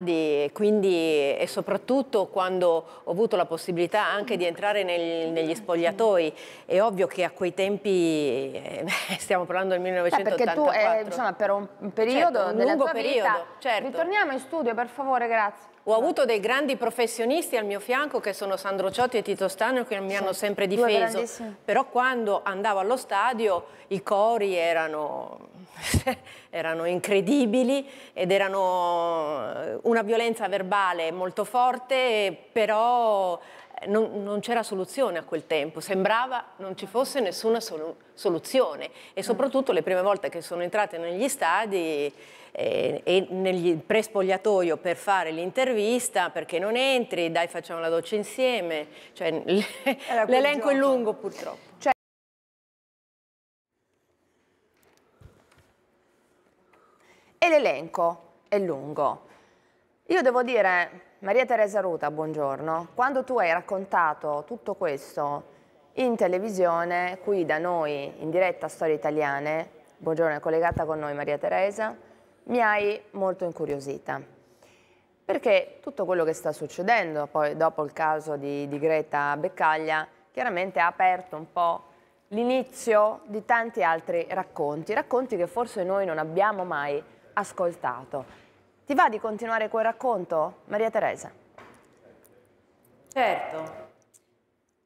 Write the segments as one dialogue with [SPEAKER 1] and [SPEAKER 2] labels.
[SPEAKER 1] Di, quindi, e soprattutto quando ho avuto la possibilità anche di entrare nel, negli spogliatoi, è ovvio che a quei tempi, eh, stiamo parlando del 1984. Cioè, eh, perché tu, eh, insomma,
[SPEAKER 2] per un certo, periodo certo, un lungo periodo, vita. Certo. Ritorniamo in studio, per
[SPEAKER 1] favore, grazie. Ho avuto dei grandi professionisti al mio fianco che sono Sandro Ciotti e Tito Stano che mi sì, hanno sempre difeso. Però quando andavo allo stadio i cori erano, erano incredibili ed erano una violenza verbale molto forte, però non, non c'era soluzione a quel tempo, sembrava non ci fosse nessuna sol soluzione e soprattutto le prime volte che sono entrate negli stadi eh, e negli prespogliatoio per fare l'intervista, perché non entri, dai facciamo la doccia insieme, cioè, l'elenco è lungo purtroppo. Cioè
[SPEAKER 2] e l'elenco è lungo. Io devo dire, Maria Teresa Ruta, buongiorno. Quando tu hai raccontato tutto questo in televisione, qui da noi, in diretta Storie Italiane, buongiorno, è collegata con noi Maria Teresa, mi hai molto incuriosita. Perché tutto quello che sta succedendo, poi dopo il caso di, di Greta Beccaglia, chiaramente ha aperto un po' l'inizio di tanti altri racconti, racconti che forse noi non abbiamo mai ascoltato. Ti va di continuare quel racconto, Maria Teresa?
[SPEAKER 1] Certo.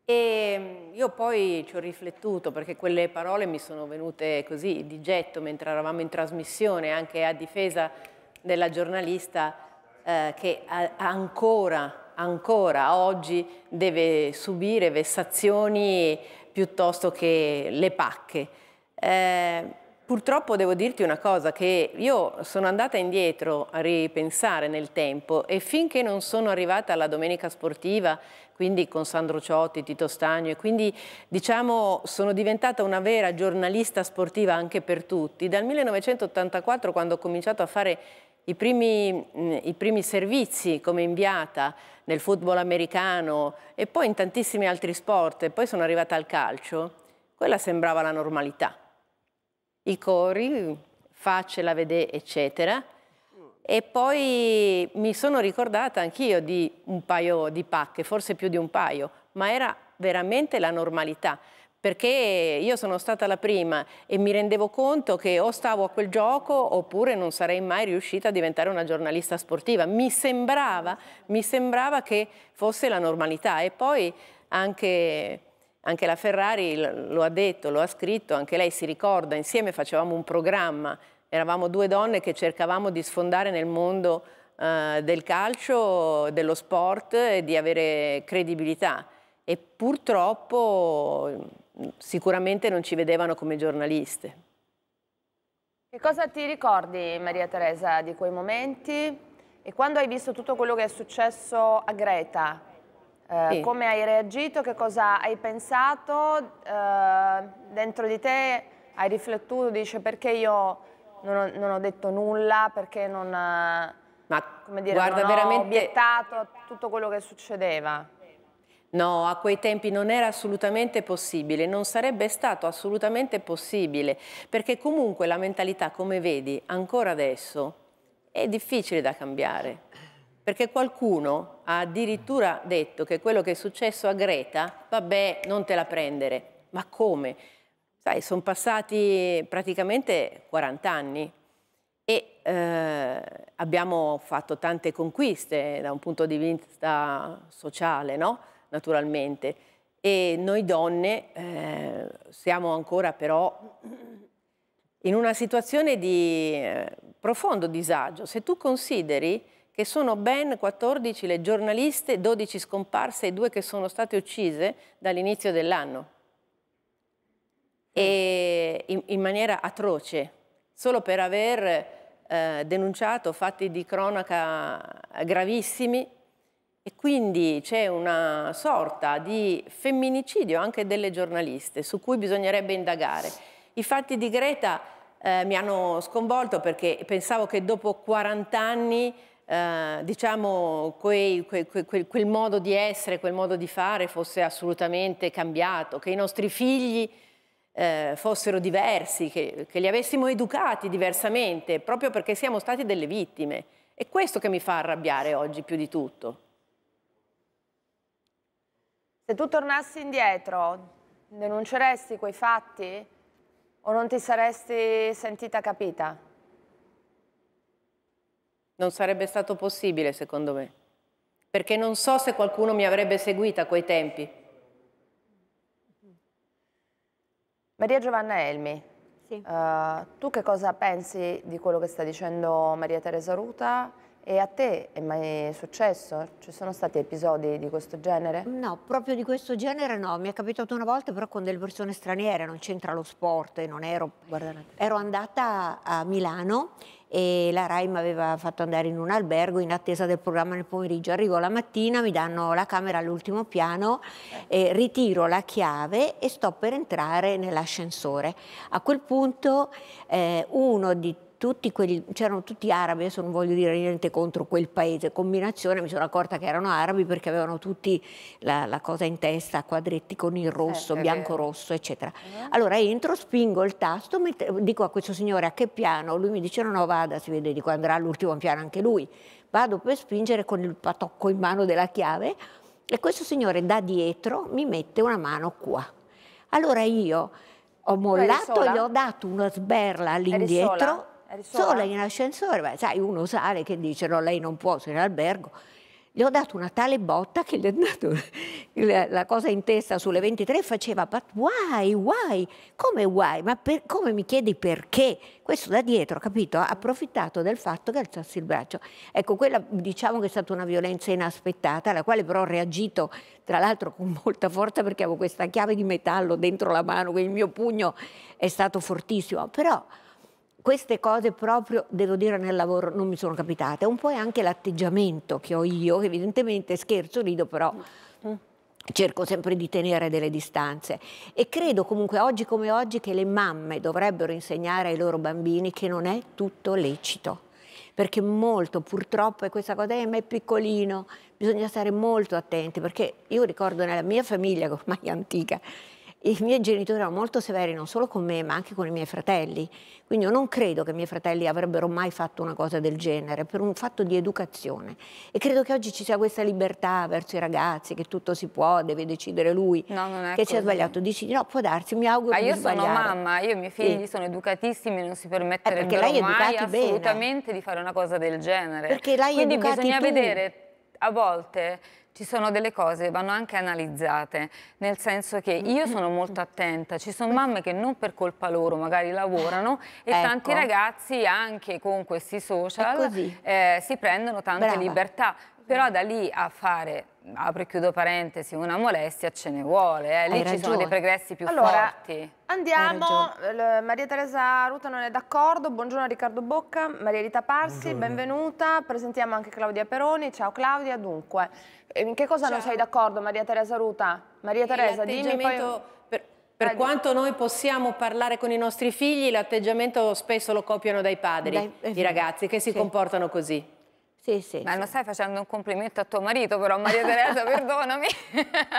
[SPEAKER 1] E mm, io poi ci ho riflettuto perché quelle parole mi sono venute così di getto mentre eravamo in trasmissione, anche a difesa della giornalista eh, che ancora, ancora oggi deve subire vessazioni piuttosto che le pacche. Eh, Purtroppo devo dirti una cosa, che io sono andata indietro a ripensare nel tempo e finché non sono arrivata alla domenica sportiva, quindi con Sandro Ciotti, Tito Stagno, e quindi diciamo sono diventata una vera giornalista sportiva anche per tutti, dal 1984 quando ho cominciato a fare i primi, i primi, servizi come inviata nel football americano e poi in tantissimi altri sport e poi sono arrivata al calcio, quella sembrava la normalità i cori, facce, la vede, eccetera. E poi mi sono ricordata anch'io di un paio di pacche, forse più di un paio, ma era veramente la normalità. Perché io sono stata la prima e mi rendevo conto che o stavo a quel gioco oppure non sarei mai riuscita a diventare una giornalista sportiva. Mi sembrava, mi sembrava che fosse la normalità. E poi anche anche la Ferrari lo ha detto, lo ha scritto, anche lei si ricorda, insieme facevamo un programma, eravamo due donne che cercavamo di sfondare nel mondo eh, del calcio, dello sport e di avere credibilità. E purtroppo mm, sicuramente non ci vedevano come giornaliste.
[SPEAKER 2] Che cosa ti ricordi, Maria Teresa, di quei momenti? E quando hai visto tutto quello che è successo a Greta, eh, sì. Come hai reagito? Che cosa hai pensato? Eh, dentro di te hai riflettuto, dice perché io non ho, non ho detto nulla, perché non, eh, Ma, dire, guarda, non veramente... ho obiettato a tutto quello che succedeva.
[SPEAKER 1] No, a quei tempi non era assolutamente possibile, non sarebbe stato assolutamente possibile, perché comunque la mentalità, come vedi, ancora adesso è difficile da cambiare perché qualcuno ha addirittura detto che quello che è successo a Greta, vabbè, non te la prendere. Ma come? Sai, sono passati praticamente 40 anni e eh, abbiamo fatto tante conquiste da un punto di vista sociale, no? Naturalmente. E noi donne eh, siamo ancora però in una situazione di eh, profondo disagio. Se tu consideri che sono ben 14 le giornaliste, 12 scomparse e 2 che sono state uccise dall'inizio dell'anno. E in, in, maniera atroce, solo per aver eh, denunciato fatti di cronaca gravissimi e quindi c'è una sorta di femminicidio anche delle giornaliste su cui bisognerebbe indagare. I fatti di Greta eh, mi hanno sconvolto perché pensavo che dopo 40 anni eh, diciamo, quei, quei, quel, quel modo di essere, quel modo di fare fosse assolutamente cambiato, che i nostri figli eh, fossero diversi, che, che, li avessimo educati diversamente, proprio perché siamo stati delle vittime. È questo che mi fa arrabbiare oggi più di tutto. Se tu tornassi
[SPEAKER 2] indietro, denunceresti quei fatti o non ti saresti sentita capita?
[SPEAKER 1] Non sarebbe stato possibile, secondo me, perché non so se qualcuno mi avrebbe seguita a quei tempi. Maria Giovanna Elmi, sì. uh,
[SPEAKER 2] tu che cosa pensi di quello che sta dicendo Maria Teresa Ruta? E a te è mai successo? Ci sono stati episodi di questo genere? No,
[SPEAKER 3] proprio di questo genere no. Mi è capitato una volta però con delle persone straniere, non c'entra lo sport e non ero... Ero andata a Milano e la RAI mi aveva fatto andare in un albergo in attesa del programma nel pomeriggio. Arrivo la mattina, mi danno la camera all'ultimo piano, eh, ritiro la chiave e sto per entrare nell'ascensore. A quel punto eh, uno di tutti quelli, c'erano tutti arabi, adesso non voglio dire niente contro quel paese, combinazione, mi sono accorta che erano arabi perché avevano tutti la, la cosa in testa, quadretti con il rosso, eh, certo, bianco-rosso, eccetera. Eh. Allora entro, spingo il tasto, dico a questo signore a che piano, lui mi dice no, no, vada, si vede di qua andrà all'ultimo piano anche lui, vado per spingere con il patocco in mano della chiave e questo signore da dietro mi mette una mano qua. Allora io ho mollato, gli ho dato una sberla all'indietro sola in ascensore, ma sai, uno sale che dice no, lei non può, sei in albergo. Gli ho dato una tale botta che gli è andato la cosa in testa sulle 23 faceva, ma why, why? Come why? Ma per, come mi chiedi perché? Questo da dietro, capito? Ha approfittato del fatto che alzassi il braccio. Ecco, quella diciamo che è stata una violenza inaspettata, alla quale però ho reagito tra l'altro con molta forza perché avevo questa chiave di metallo dentro la mano, quindi il mio pugno è stato fortissimo. Però queste cose proprio, devo dire, nel lavoro non mi sono capitate. Un po' è anche l'atteggiamento che ho io, che evidentemente scherzo, rido, però cerco sempre di tenere delle distanze. E credo comunque oggi come oggi che le mamme dovrebbero insegnare ai loro bambini che non è tutto lecito. Perché molto purtroppo è questa cosa, eh, ma è piccolino, bisogna stare molto attenti, perché io ricordo nella mia famiglia, ormai antica, i miei genitori erano molto severi non solo con me ma anche con i miei fratelli, quindi io non credo che i miei fratelli avrebbero mai fatto una cosa del genere per un fatto di educazione e credo che oggi ci sia questa libertà verso i ragazzi che tutto si può, deve decidere lui, no, che così. ci ha sbagliato, dici no può darsi, mi auguro ma di sbagliare. Ma io sono mamma,
[SPEAKER 4] io e i miei figli sì. sono educatissimi, non si eh, permetterebbero eh mai assolutamente bene. di fare una cosa del genere. Perché l'hai Quindi educati bisogna tu. vedere a volte ci sono delle cose che vanno anche analizzate, nel senso che mm-hmm. io sono molto attenta, ci sono mamme che non per colpa loro magari lavorano e ecco. tanti ragazzi anche con questi social eh, si prendono tante Brava. libertà. Però da lì a fare, apro e chiudo parentesi, una molestia ce ne vuole, eh. lì ci sono dei progressi più allora, forti. Andiamo,
[SPEAKER 2] eh, Maria Teresa Ruta non è d'accordo, buongiorno Riccardo Bocca, Maria Rita Parsi, buongiorno. benvenuta, presentiamo anche Claudia Peroni, ciao Claudia, dunque, ehm, in che cosa ciao. non sei d'accordo Maria Teresa Ruta? Maria Teresa, dimmi poi...
[SPEAKER 1] Per, per quanto noi possiamo parlare con i nostri figli, l'atteggiamento spesso lo copiano dai padri, Dai, i ragazzi che si sì. comportano così. Sì, sì. Ma sì. non stai facendo un complimento
[SPEAKER 4] a tuo marito, però Maria Teresa, perdonami.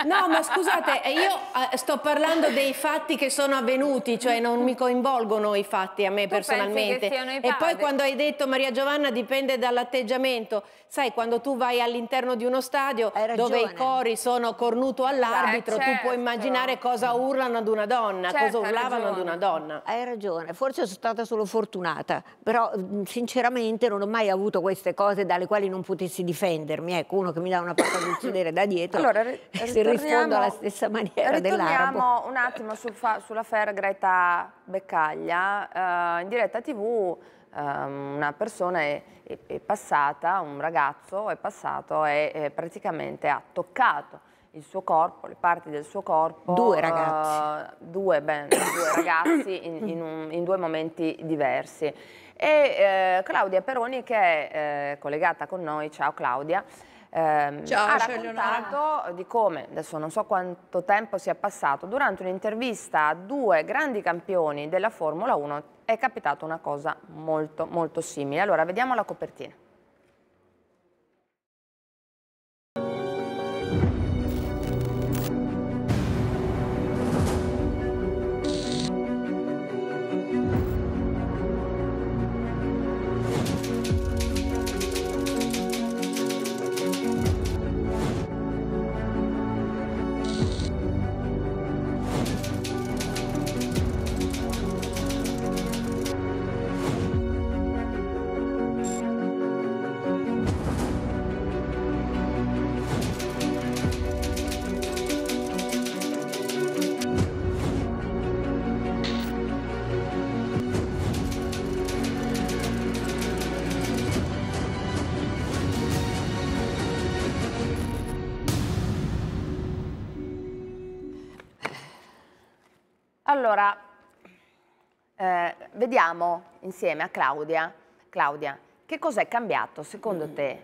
[SPEAKER 1] No, ma scusate, io eh, sto parlando dei fatti che sono avvenuti, cioè non mi coinvolgono i fatti a me tu personalmente. e poi quando hai detto Maria Giovanna dipende dall'atteggiamento, sai, quando tu vai all'interno di uno stadio dove i cori sono cornuto all'arbitro, certo. tu puoi certo. immaginare cosa urlano ad una donna, certo, cosa urlavano ad una donna. Hai ragione, forse sono stata
[SPEAKER 3] solo fortunata, però sinceramente non ho mai avuto queste cose da dalle quali non potessi difendermi, ecco, uno che mi dà una pacca di sedere da dietro, allora, se rispondo alla stessa maniera dell'arabo.
[SPEAKER 2] Torniamo un attimo sul sull'affare Greta Beccaglia, uh, in diretta tv ehm, una persona è, è, è, passata, un ragazzo è passato e eh, praticamente ha toccato il suo corpo, le parti del suo corpo. Due eh, ragazzi. Uh, due, ben, due ragazzi in, in, un, in, due momenti diversi e eh, Claudia Peroni che è eh, collegata con noi, ciao Claudia, ehm, ciao, ha raccontato Leonora. di come, adesso non so quanto tempo sia passato, durante un'intervista a due grandi campioni della Formula 1 è capitata una cosa molto molto simile. Allora vediamo la copertina. Allora, eh, vediamo insieme a Claudia. Claudia, che cos'è cambiato secondo te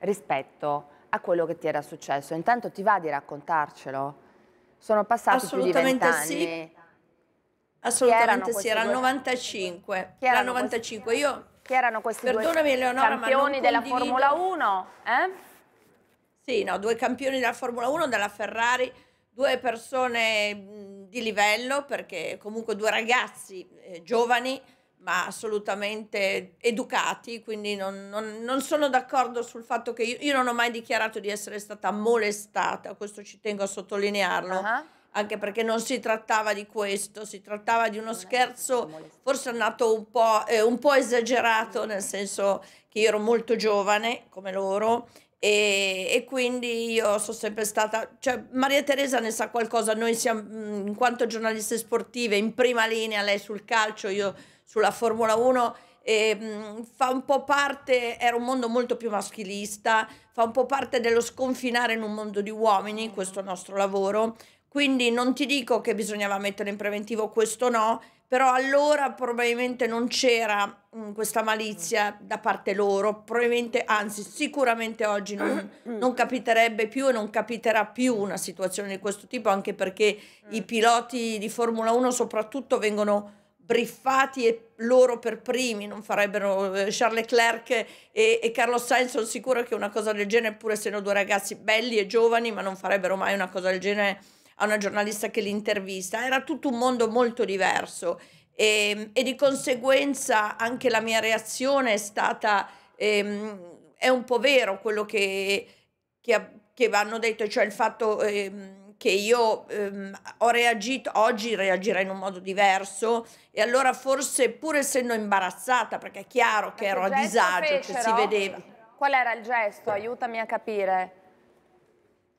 [SPEAKER 2] rispetto a quello che ti era successo? Intanto ti va di raccontarcelo? Sono passati più di Assolutamente Sì.
[SPEAKER 5] Assolutamente sì, era il 95. Chi era 95. Io, chi erano questi perdonami, due Eleonora, campioni della Formula 1? Eh? Sì, no, due campioni della Formula 1, della Ferrari due persone mhmm, di livello, perché comunque due ragazzi eh, giovani, ma assolutamente educati, quindi non, non, non, sono d'accordo sul fatto che io, io, non ho mai dichiarato di essere stata molestata, questo ci tengo a sottolinearlo. Uh-huh. Anche perché non si trattava di questo, si trattava di uno scherzo forse è andato un po', eh, un po' esagerato, nel senso che io ero molto giovane come loro e, e, quindi io sono sempre stata, cioè Maria Teresa ne sa qualcosa, noi siamo mm, in quanto giornaliste sportive in prima linea, lei sul calcio, io sulla Formula 1 e, mh, mm, fa un po' parte, era un mondo molto più maschilista, fa un po' parte dello sconfinare in un mondo di uomini mm. questo nostro lavoro, quindi non ti dico che bisognava mettere in preventivo questo no, però allora probabilmente non c'era mh, mm, questa malizia da parte loro, probabilmente, anzi sicuramente oggi non, mm. non, capiterebbe più e non capiterà più una situazione di questo tipo, anche perché mm. i piloti di Formula 1 soprattutto vengono briffati e loro per primi non farebbero eh, Charles Leclerc e, e Carlos Sainz sono sicuro che una cosa del genere pur essendo due ragazzi belli e giovani ma non farebbero mai una cosa del genere a una giornalista che l'intervista, era tutto un mondo molto diverso e, ehm, e di conseguenza anche la mia reazione è stata, ehm, è un po' vero quello che, che, che hanno detto, cioè il fatto ehm, che io ehm, ho reagito, oggi reagirei in un modo diverso e allora forse pur essendo imbarazzata, perché è chiaro che ero a disagio, fecero? cioè si vedeva.
[SPEAKER 2] Qual era il gesto? Aiutami
[SPEAKER 5] a capire.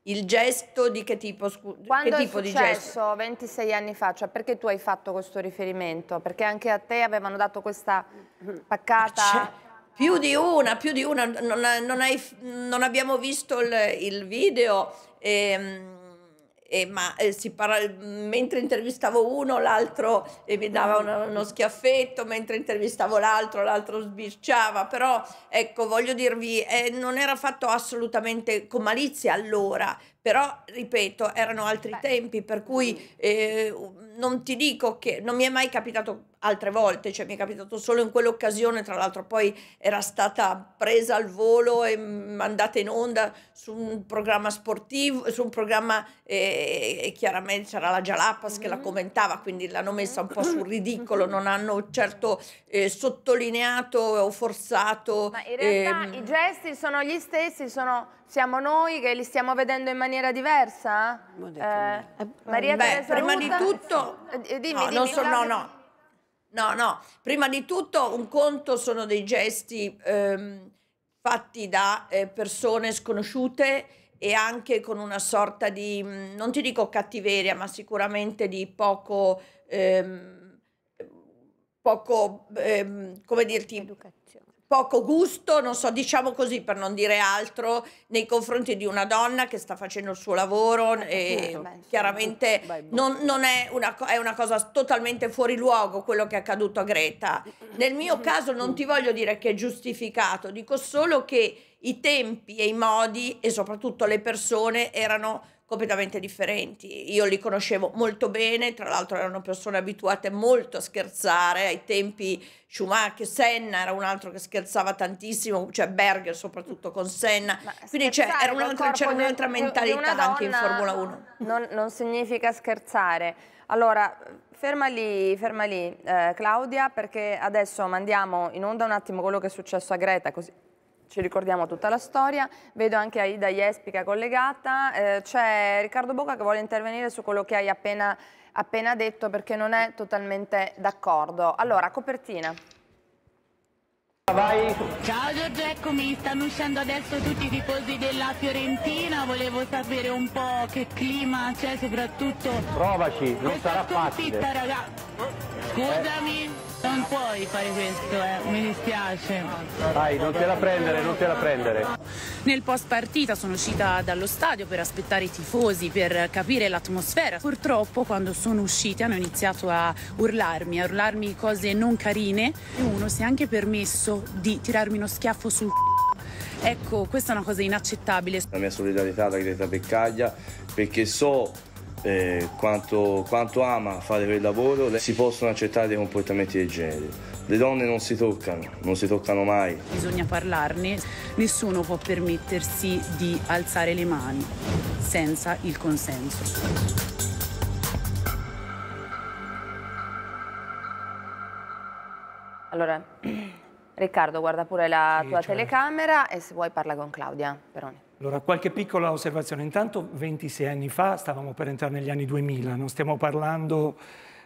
[SPEAKER 5] Il gesto di che tipo, Quando che tipo di gesto?
[SPEAKER 2] 26 anni fa, cioè perché tu hai fatto questo riferimento? Perché anche a te avevano dato questa paccata... Cioè,
[SPEAKER 5] più di una, più di una, non, non, hai, non abbiamo visto il, il video. Ehm, eh, ma eh, parla, mentre intervistavo uno l'altro eh, mi dava uno, uno schiaffetto, mentre intervistavo l'altro l'altro sbirciava, però ecco voglio dirvi eh, non era fatto assolutamente con malizia allora, però ripeto erano altri Beh. tempi per cui eh, non ti dico che non mi è mai capitato altre volte, cioè mi è capitato solo in quell'occasione, tra l'altro poi era stata presa al volo e mandata in onda su un programma sportivo, su un programma eh, e chiaramente c'era la Jalapas che la mm-hmm. commentava, quindi l'hanno messa un po' sul ridicolo, non hanno certo eh, sottolineato o forzato. Ma in realtà ehm... i gesti sono gli stessi,
[SPEAKER 2] sono siamo noi che li stiamo vedendo in maniera diversa? Eh,
[SPEAKER 5] Maria Beh, Teresa prima Ruta? di
[SPEAKER 2] tutto... Eh, dimmi, no, dimmi, so, no, no.
[SPEAKER 5] No, no, prima di tutto un conto sono dei gesti ehm, fatti da eh, persone sconosciute e anche con una sorta di, mm, non ti dico cattiveria, ma sicuramente di poco, ehm, poco ehm, come dirti, Educazione poco gusto, non so, diciamo così per non dire altro, nei confronti di una donna che sta facendo il suo lavoro e chiaramente non, non è, una, è, una, cosa totalmente fuori luogo quello che è accaduto a Greta. Nel mio caso non ti voglio dire che è giustificato, dico solo che i tempi e i modi e soprattutto le persone erano completamente differenti. Io li conoscevo molto bene, tra l'altro erano persone abituate molto a scherzare, ai tempi Schumacher, Senna era un altro che scherzava tantissimo, cioè Berger soprattutto con Senna, Ma quindi cioè, c'era un'altra, un mentalità donna, anche in Formula 1.
[SPEAKER 2] Non, non, significa scherzare. Allora, ferma lì, ferma lì eh, Claudia, perché adesso mandiamo in onda un attimo quello che è successo a Greta, così ci ricordiamo tutta la storia. Vedo anche Aida Jespica collegata, eh, c'è Riccardo Bocca che vuole intervenire su quello che hai appena, appena detto perché non è totalmente d'accordo. Allora, copertina.
[SPEAKER 6] Vai.
[SPEAKER 7] Ciao Giorgio, mi stanno uscendo adesso tutti i tifosi della Fiorentina, volevo sapere un po' che clima c'è soprattutto.
[SPEAKER 8] Provaci, non sarà facile.
[SPEAKER 7] Scusa, eh. Scusami. Non puoi fare
[SPEAKER 1] questo, eh. mi dispiace.
[SPEAKER 6] Dai, non te la prendere, non te la prendere.
[SPEAKER 1] Nel post partita sono uscita dallo stadio per aspettare i tifosi, per capire l'atmosfera. Purtroppo quando sono uscita hanno iniziato a urlarmi, a urlarmi cose non carine. Uno si è anche permesso di tirarmi uno schiaffo sul c***o. Ecco, questa è una cosa inaccettabile.
[SPEAKER 8] La mia solidarietà da Greta Beccaglia perché so eh, quanto, quanto, ama fare quel lavoro, si possono accettare dei comportamenti del genere. Le donne non si toccano, non si toccano mai.
[SPEAKER 1] Bisogna parlarne, nessuno può permettersi di alzare le mani senza il consenso.
[SPEAKER 2] Allora, Riccardo, guarda pure la tua certo. telecamera e se vuoi parla con Claudia
[SPEAKER 6] Peroni. Allora, qualche piccola osservazione. Intanto 26 anni fa, stavamo per entrare negli anni 2000, non stiamo parlando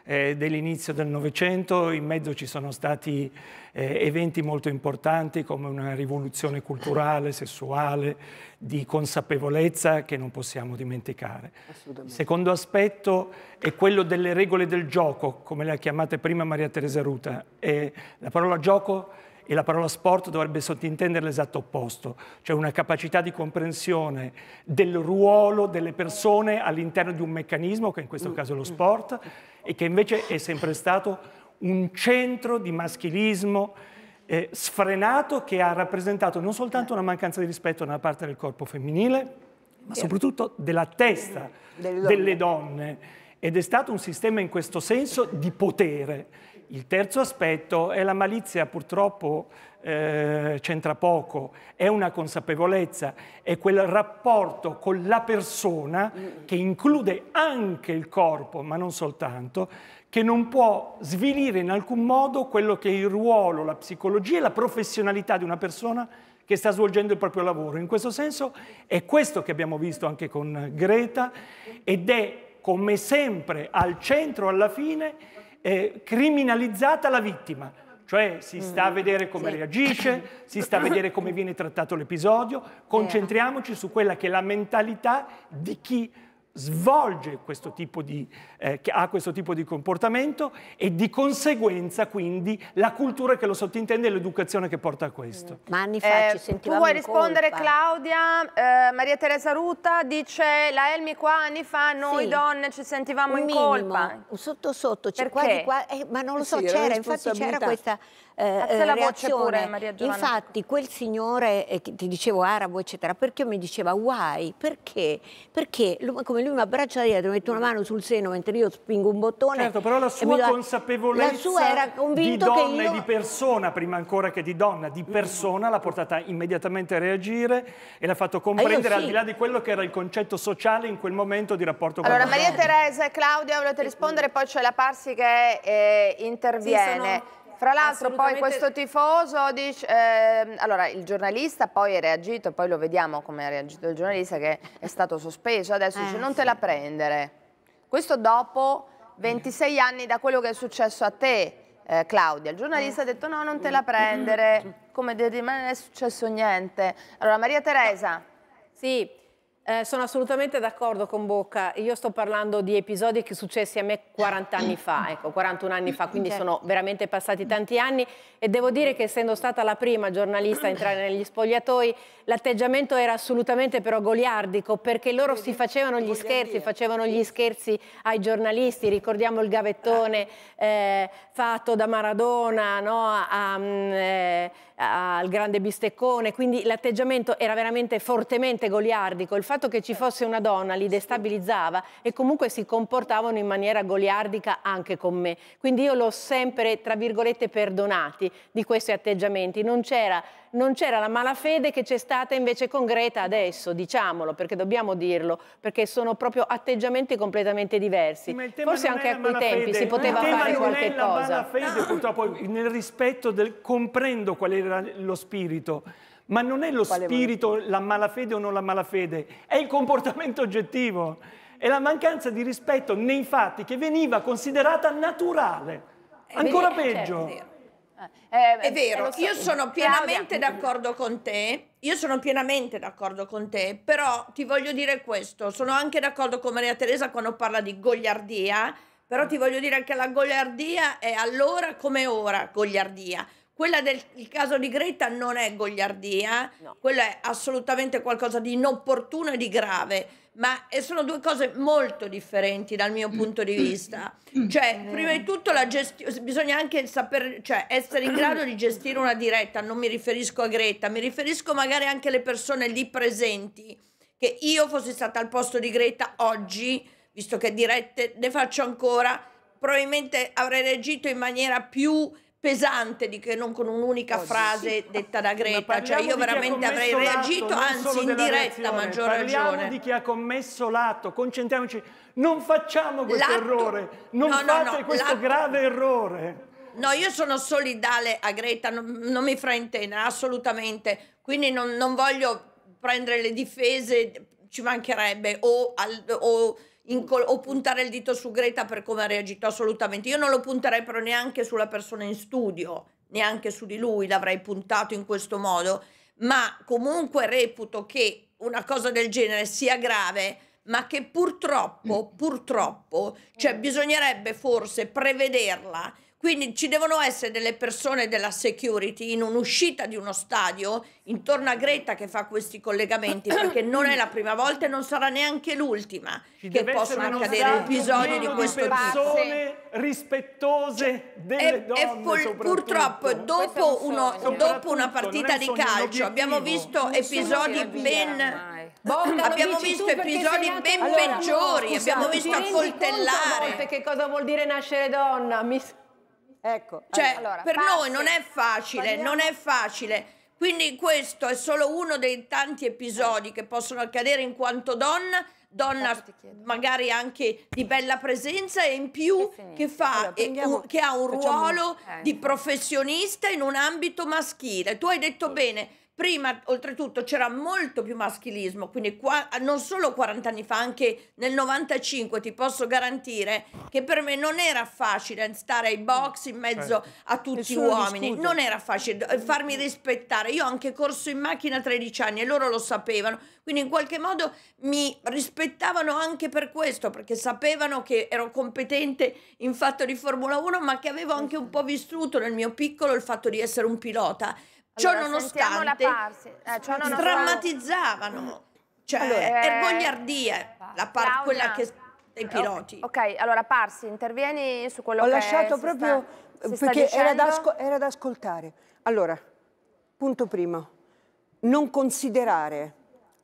[SPEAKER 6] eh, dell'inizio del Novecento, in mezzo ci sono stati eh, eventi molto importanti come una rivoluzione culturale, sessuale, di consapevolezza che non possiamo dimenticare. Il secondo aspetto è quello delle regole del gioco, come le ha chiamate prima Maria Teresa Ruta. E la parola gioco e la parola sport dovrebbe sottintendere l'esatto opposto, cioè una capacità di comprensione del ruolo delle persone all'interno di un meccanismo, che in questo caso è lo sport, e che invece è sempre stato un centro di maschilismo eh, sfrenato che ha rappresentato non soltanto una mancanza di rispetto nella parte del corpo femminile, ma soprattutto della testa delle donne. Delle donne. Ed è stato un sistema in questo senso di potere il terzo aspetto è la malizia purtroppo eh, c'entra poco, è una consapevolezza, è quel rapporto con la persona che include anche il corpo, ma non soltanto, che non può svilire in alcun modo quello che è il ruolo, la psicologia e la professionalità di una persona che sta svolgendo il proprio lavoro. In questo senso è questo che abbiamo visto anche con Greta ed è come sempre al centro alla fine eh, criminalizzata la vittima, cioè si sta a mm. vedere come sì. reagisce, si sta a vedere come viene trattato l'episodio, concentriamoci su quella che è la mentalità di chi svolge questo tipo di, eh, che ha questo tipo di comportamento e di conseguenza quindi la cultura che lo sottintende e l'educazione che porta a questo. Ma
[SPEAKER 3] mm. anni fa eh, ci sentivamo
[SPEAKER 2] Tu vuoi rispondere colpa. Claudia? Eh, Maria Teresa Ruta dice la Elmi qua anni fa noi sì, donne ci sentivamo in minimo, colpa.
[SPEAKER 3] Sotto sotto, ci, cioè, qua, eh, ma non lo eh so, sì, c'era, infatti c'era questa eh, eh reazione. Pure, Infatti quel signore, eh, ti dicevo arabo eccetera, perché mi diceva why? Perché? Perché lui, come lui mi abbraccia dietro, mette una mano sul seno mentre io spingo un bottone. Certo, però la sua dava... consapevolezza la sua era di donna io... e di
[SPEAKER 6] persona, prima ancora che di donna, di persona, l'ha portata immediatamente a reagire e l'ha fatto eh, comprendere sì. al di là di quello che era il concetto sociale in quel momento di rapporto allora, con Allora Maria
[SPEAKER 2] Teresa e Claudia volete rispondere, poi c'è la Parsi che eh, interviene. Sì, sono... Fra l'altro poi questo tifoso dice, eh, allora il giornalista poi ha reagito, poi lo vediamo come ha reagito il giornalista che è stato sospeso, adesso eh, dice non sì. te la prendere. Questo dopo 26 anni da quello che è successo a te. Eh, Claudia, il giornalista ha detto no, non te la prendere, come di me non è successo niente. Allora Maria Teresa.
[SPEAKER 1] Sì, eh, sono assolutamente d'accordo con Bocca, io sto parlando di episodi che successi a me 40 anni fa, ecco, 41 anni fa, quindi certo. sono veramente passati tanti anni e devo dire che essendo stata la prima giornalista a entrare negli spogliatoi, l'atteggiamento era assolutamente però goliardico perché loro si facevano gli scherzi, facevano gli scherzi ai giornalisti, ricordiamo il gavettone eh, fatto da Maradona no? a, a, mm, eh, al grande bisteccone, quindi l'atteggiamento era veramente fortemente goliardico. Il fatto fatto che ci fosse una donna li destabilizzava e comunque si comportavano in maniera goliardica anche con me. Quindi io l'ho sempre, tra virgolette, perdonati di questi atteggiamenti. Non c'era, la malafede che c'è stata invece con Greta adesso, diciamolo, perché dobbiamo dirlo, perché sono proprio atteggiamenti completamente diversi. Forse anche a quei malafede. tempi si poteva fare qualche cosa. Malafede,
[SPEAKER 6] purtroppo nel rispetto del comprendo qual era lo spirito ma non è lo Quale spirito, malafede? la malafede o non la malafede, è il comportamento oggettivo, è la mancanza di rispetto nei fatti che veniva considerata naturale, eh, ancora eh, certo, peggio.
[SPEAKER 5] è vero, eh, io sono pienamente d'accordo con te, io sono pienamente d'accordo con te, però ti voglio dire questo, sono anche d'accordo con Maria Teresa quando parla di gogliardia, però ti voglio dire che la gogliardia è allora come ora gogliardia. Quella del caso di Greta non è gogliardia, no. quello è assolutamente qualcosa di inopportuno e di grave, ma sono due cose molto differenti dal mio punto di vista. Cioè, eh. prima di tutto gesti- bisogna anche saper, cioè, essere in grado di gestire una diretta, non mi riferisco a Greta, mi riferisco magari anche alle persone lì presenti, che io fossi stata al posto di Greta oggi, visto che dirette ne faccio ancora, probabilmente avrei reagito in maniera più pesante di che non con un'unica oh, frase sì. detta da Greta, cioè io veramente avrei reagito, anzi in diretta a maggior parliamo ragione. Parliamo di
[SPEAKER 6] chi ha commesso l'atto, concentriamoci, non facciamo questo errore, non no, fate no, no, questo grave errore.
[SPEAKER 5] No, io sono solidale a Greta, non, non mi fraintendere, assolutamente, quindi non, non, voglio prendere le difese, ci mancherebbe, o, al, o col- o puntare il dito su Greta per come ha reagito, assolutamente. Io non lo punterei però neanche sulla persona in studio, neanche su di lui l'avrei puntato in questo modo, ma comunque reputo che una cosa del genere sia grave ma che purtroppo, mm. purtroppo, cioè mm. bisognerebbe forse prevederla quindi ci devono essere delle persone della security in un'uscita di uno stadio intorno a Greta che fa questi collegamenti perché non è la prima volta e non sarà neanche l'ultima ci che possono accadere episodi di questo tipo. persone rispettose delle e, cioè, donne e purtroppo dopo, uno, eh. dopo una partita di calcio abbiamo visto episodi ben...
[SPEAKER 9] Bocca, boh, abbiamo visto episodi ben allora, peggiori, scusate, abbiamo visto accoltellare.
[SPEAKER 1] Che cosa vuol dire nascere donna? Mi... Ecco, cioè, allora, per passi, noi non è
[SPEAKER 5] facile, parliamo. non è facile. Quindi questo è solo uno dei tanti episodi eh. che possono accadere in quanto donna, donna magari anche di bella presenza e in più che, che, fa, allora, un, che ha un ruolo un... Eh. di professionista in un ambito maschile. Tu hai detto sì. bene Prima, oltretutto, c'era molto più maschilismo, quindi qua, non solo 40 anni fa, anche nel 95 ti posso garantire che per me non era facile stare ai box in mezzo certo. a tutti gli uomini, discute. non era facile farmi rispettare. Io ho anche corso in macchina a 13 anni e loro lo sapevano, quindi in qualche modo mi rispettavano anche per questo, perché sapevano che ero competente in fatto di Formula 1, ma che avevo anche un po' vissuto nel mio piccolo il fatto di essere un pilota. Ciò allora, nonostante, eh, ciò nonostante... drammatizzavano, cioè allora, eh, eh, ergogliardie, la par- Laura... quella che dei piloti.
[SPEAKER 2] Ok, allora Parsi, intervieni su quello Ho che Ho lasciato proprio eh, sta, perché era da,
[SPEAKER 9] era da ascoltare. Allora, punto primo, non considerare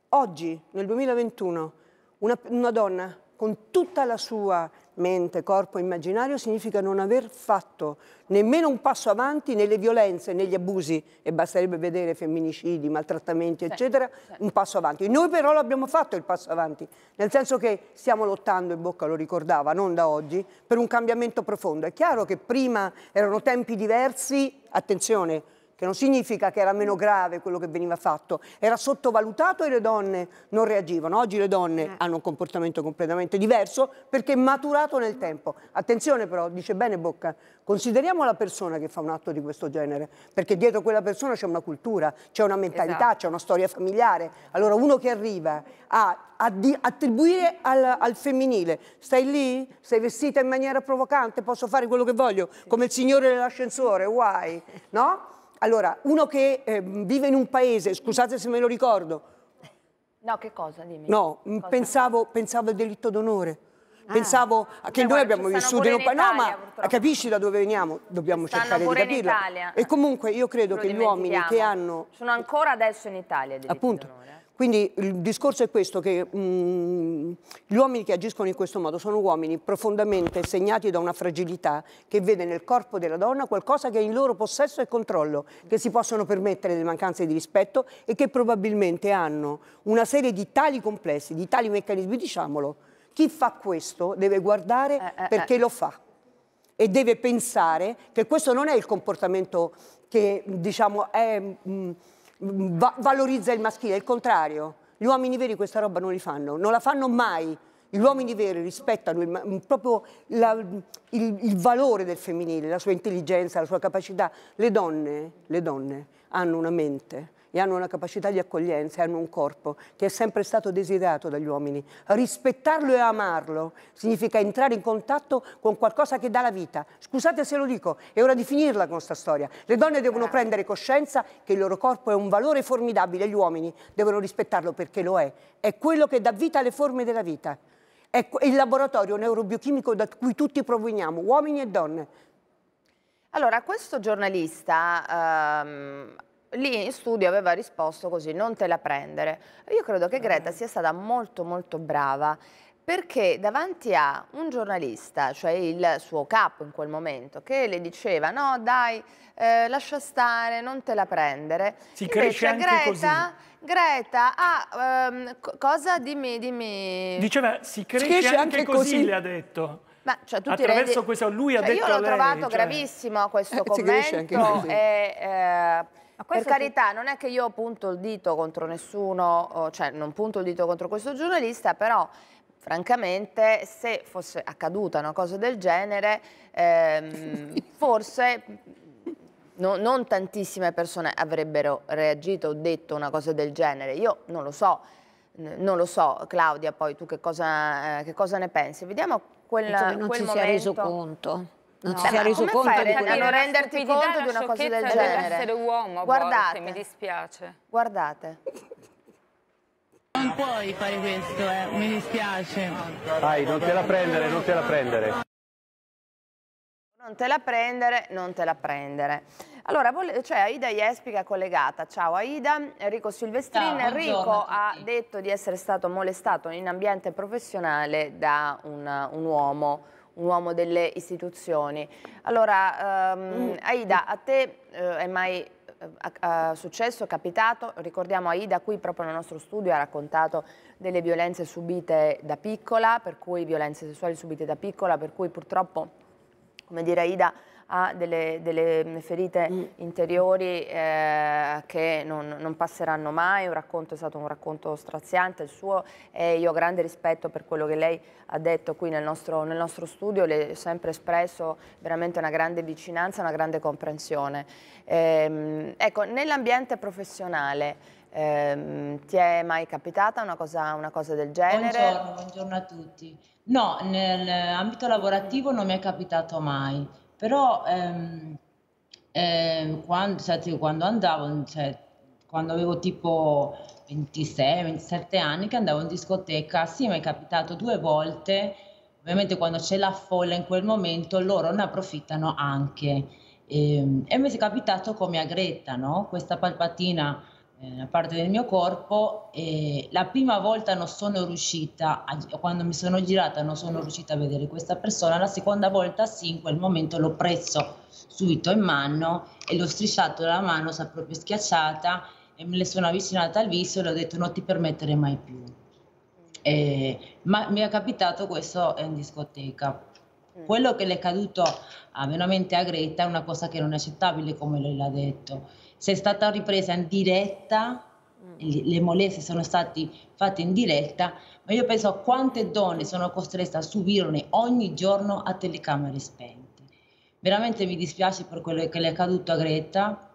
[SPEAKER 9] oggi, nel 2021, una, una, donna con tutta la sua mente, corpo immaginario significa non aver fatto nemmeno un passo avanti nelle violenze, negli abusi e basterebbe vedere femminicidi, maltrattamenti eccetera, sì, sì. un passo avanti. Noi però l'abbiamo fatto il passo avanti, nel senso che stiamo lottando, e Bocca lo ricordava, non da oggi, per un cambiamento profondo. È chiaro che prima erano tempi diversi, attenzione, che non significa che era meno grave quello che veniva fatto, era sottovalutato e le donne non reagivano. Oggi le donne eh. hanno un comportamento completamente diverso perché maturato nel tempo. Attenzione però, dice bene Bocca, consideriamo la persona che fa un atto di questo genere, perché dietro quella persona c'è una cultura, c'è una mentalità, esatto. c'è una storia familiare. Allora uno che arriva a attribuire al, al, femminile, stai lì, sei vestita in maniera provocante, posso fare quello che voglio, come il signore dell'ascensore, guai, no? Allora, uno che eh, vive in un paese, scusate se me lo ricordo.
[SPEAKER 2] No, che cosa? Dimmi. No, cosa?
[SPEAKER 9] Pensavo, pensavo al delitto d'onore. Ah, pensavo che noi abbiamo vissuto in un paese. No, ma purtroppo. capisci da dove veniamo? Dobbiamo cercare di capirlo. E comunque io credo Lo che gli uomini che hanno.
[SPEAKER 2] Sono ancora adesso in Italia.
[SPEAKER 9] Appunto. Donore. Quindi il discorso è questo, che mh, mm, gli uomini che agiscono in questo modo sono uomini profondamente segnati da una fragilità che vede nel corpo della donna qualcosa che è in loro possesso e controllo, che si possono permettere le mancanze di rispetto e che probabilmente hanno una serie di tali complessi, di tali meccanismi, diciamolo, chi fa questo deve guardare eh, eh, perché eh. lo fa e deve pensare che questo non è il comportamento che diciamo è mh, mm, Mm, va valorizza il maschile, è il contrario. Gli uomini veri questa roba non li fanno, non la fanno mai. Gli uomini veri rispettano il, mm, proprio la, mm, il, il, valore del femminile, la sua intelligenza, la sua capacità. Le donne, le donne hanno una mente e hanno una capacità di accoglienza hanno un corpo che è sempre stato desiderato dagli uomini. Rispettarlo e amarlo significa entrare in contatto con qualcosa che dà la vita. Scusate se lo dico, è ora di finirla con questa storia. Le donne devono prendere coscienza che il loro corpo è un valore formidabile, gli uomini devono rispettarlo perché lo è. È quello che dà vita alle forme della vita. È il laboratorio neurobiochimico da cui tutti proveniamo, uomini e donne. Allora, questo giornalista
[SPEAKER 2] ehm, lì in studio aveva risposto così, non te la prendere. Io credo che Greta sia stata molto molto brava perché davanti a un giornalista, cioè il suo capo in quel momento, che le diceva no dai, eh, lascia stare, non te la prendere,
[SPEAKER 6] si invece cresce Greta,
[SPEAKER 2] così. Greta, ah, ehm, cosa dimmi, dimmi... Diceva
[SPEAKER 6] si cresce, si cresce anche, anche, così, così, le ha detto.
[SPEAKER 2] Ma, cioè, Attraverso rendi... questo lui cioè, ha detto Io l'ho trovato cioè... gravissimo questo eh, commento e, eh, per carità, ti... non è che io punto il dito contro nessuno, cioè non punto il dito contro questo giornalista, però francamente se fosse accaduta una cosa del genere, ehm, forse no, non tantissime persone avrebbero reagito o detto una cosa del genere. Io non lo so, non lo so Claudia, poi tu che cosa, eh, che cosa ne pensi? Vediamo quel, Insomma, non ci si è reso
[SPEAKER 3] conto non no. si è reso conto di quello. Non renderti conto di una cosa del genere. essere uomo, guardate,
[SPEAKER 4] volte, mi dispiace. Guardate.
[SPEAKER 6] Non
[SPEAKER 1] puoi fare questo, eh. mi dispiace.
[SPEAKER 6] Dai, non te la prendere, non te la prendere.
[SPEAKER 2] Non te la prendere, non te la prendere. Allora, cioè Aida Jespica collegata. Ciao Aida, Enrico Silvestrin. Ciao, Enrico ha detto di essere stato molestato in ambiente professionale da un, un uomo un uomo delle istituzioni. Allora, ehm, mm. Aida, a te eh, è mai eh, successo, capitato, ricordiamo Aida qui proprio nel nostro studio ha raccontato delle violenze subite da piccola, per cui violenze sessuali subite da piccola, per cui purtroppo, come dire Aida, ha delle, delle mm, ferite mm. interiori eh, che non, non, passeranno mai, un racconto è stato un racconto straziante il suo e io ho grande rispetto per quello che lei ha detto qui nel nostro, nel nostro studio, le ho sempre espresso veramente una grande vicinanza, una grande comprensione. Ehm, ecco, nell'ambiente professionale eh, ti è mai capitata una cosa, una cosa del genere? Buongiorno,
[SPEAKER 7] buongiorno, a tutti. No, nell'ambito lavorativo non mi è capitato mai però ehm, ehm, quando, cioè, quando, andavo, cioè, quando avevo tipo 26-27 anni che andavo in discoteca, sì mi è capitato due volte, ovviamente quando c'è la folla in quel momento loro ne approfittano anche. E, ehm, e mi è capitato come a Greta, no? questa palpatina una eh, parte del mio corpo e la prima volta non sono riuscita, a, quando mi sono girata non sono riuscita a vedere questa persona, la seconda volta sì, in quel momento l'ho preso subito in mano e l'ho strisciato la mano, si è proprio schiacciata e me le sono avvicinata al viso e le ho detto non ti permettere mai più. E, ma mi è capitato questo in discoteca. Mm. Quello che le è caduto a, ah, veramente a Greta è una cosa che non è accettabile come lei l'ha detto c'è stata ripresa in diretta, mm. le molestie sono state fatte in diretta, ma io penso a quante donne sono costrette a subirne ogni giorno a telecamere spente. Veramente mi dispiace per quello che le è accaduto a Greta,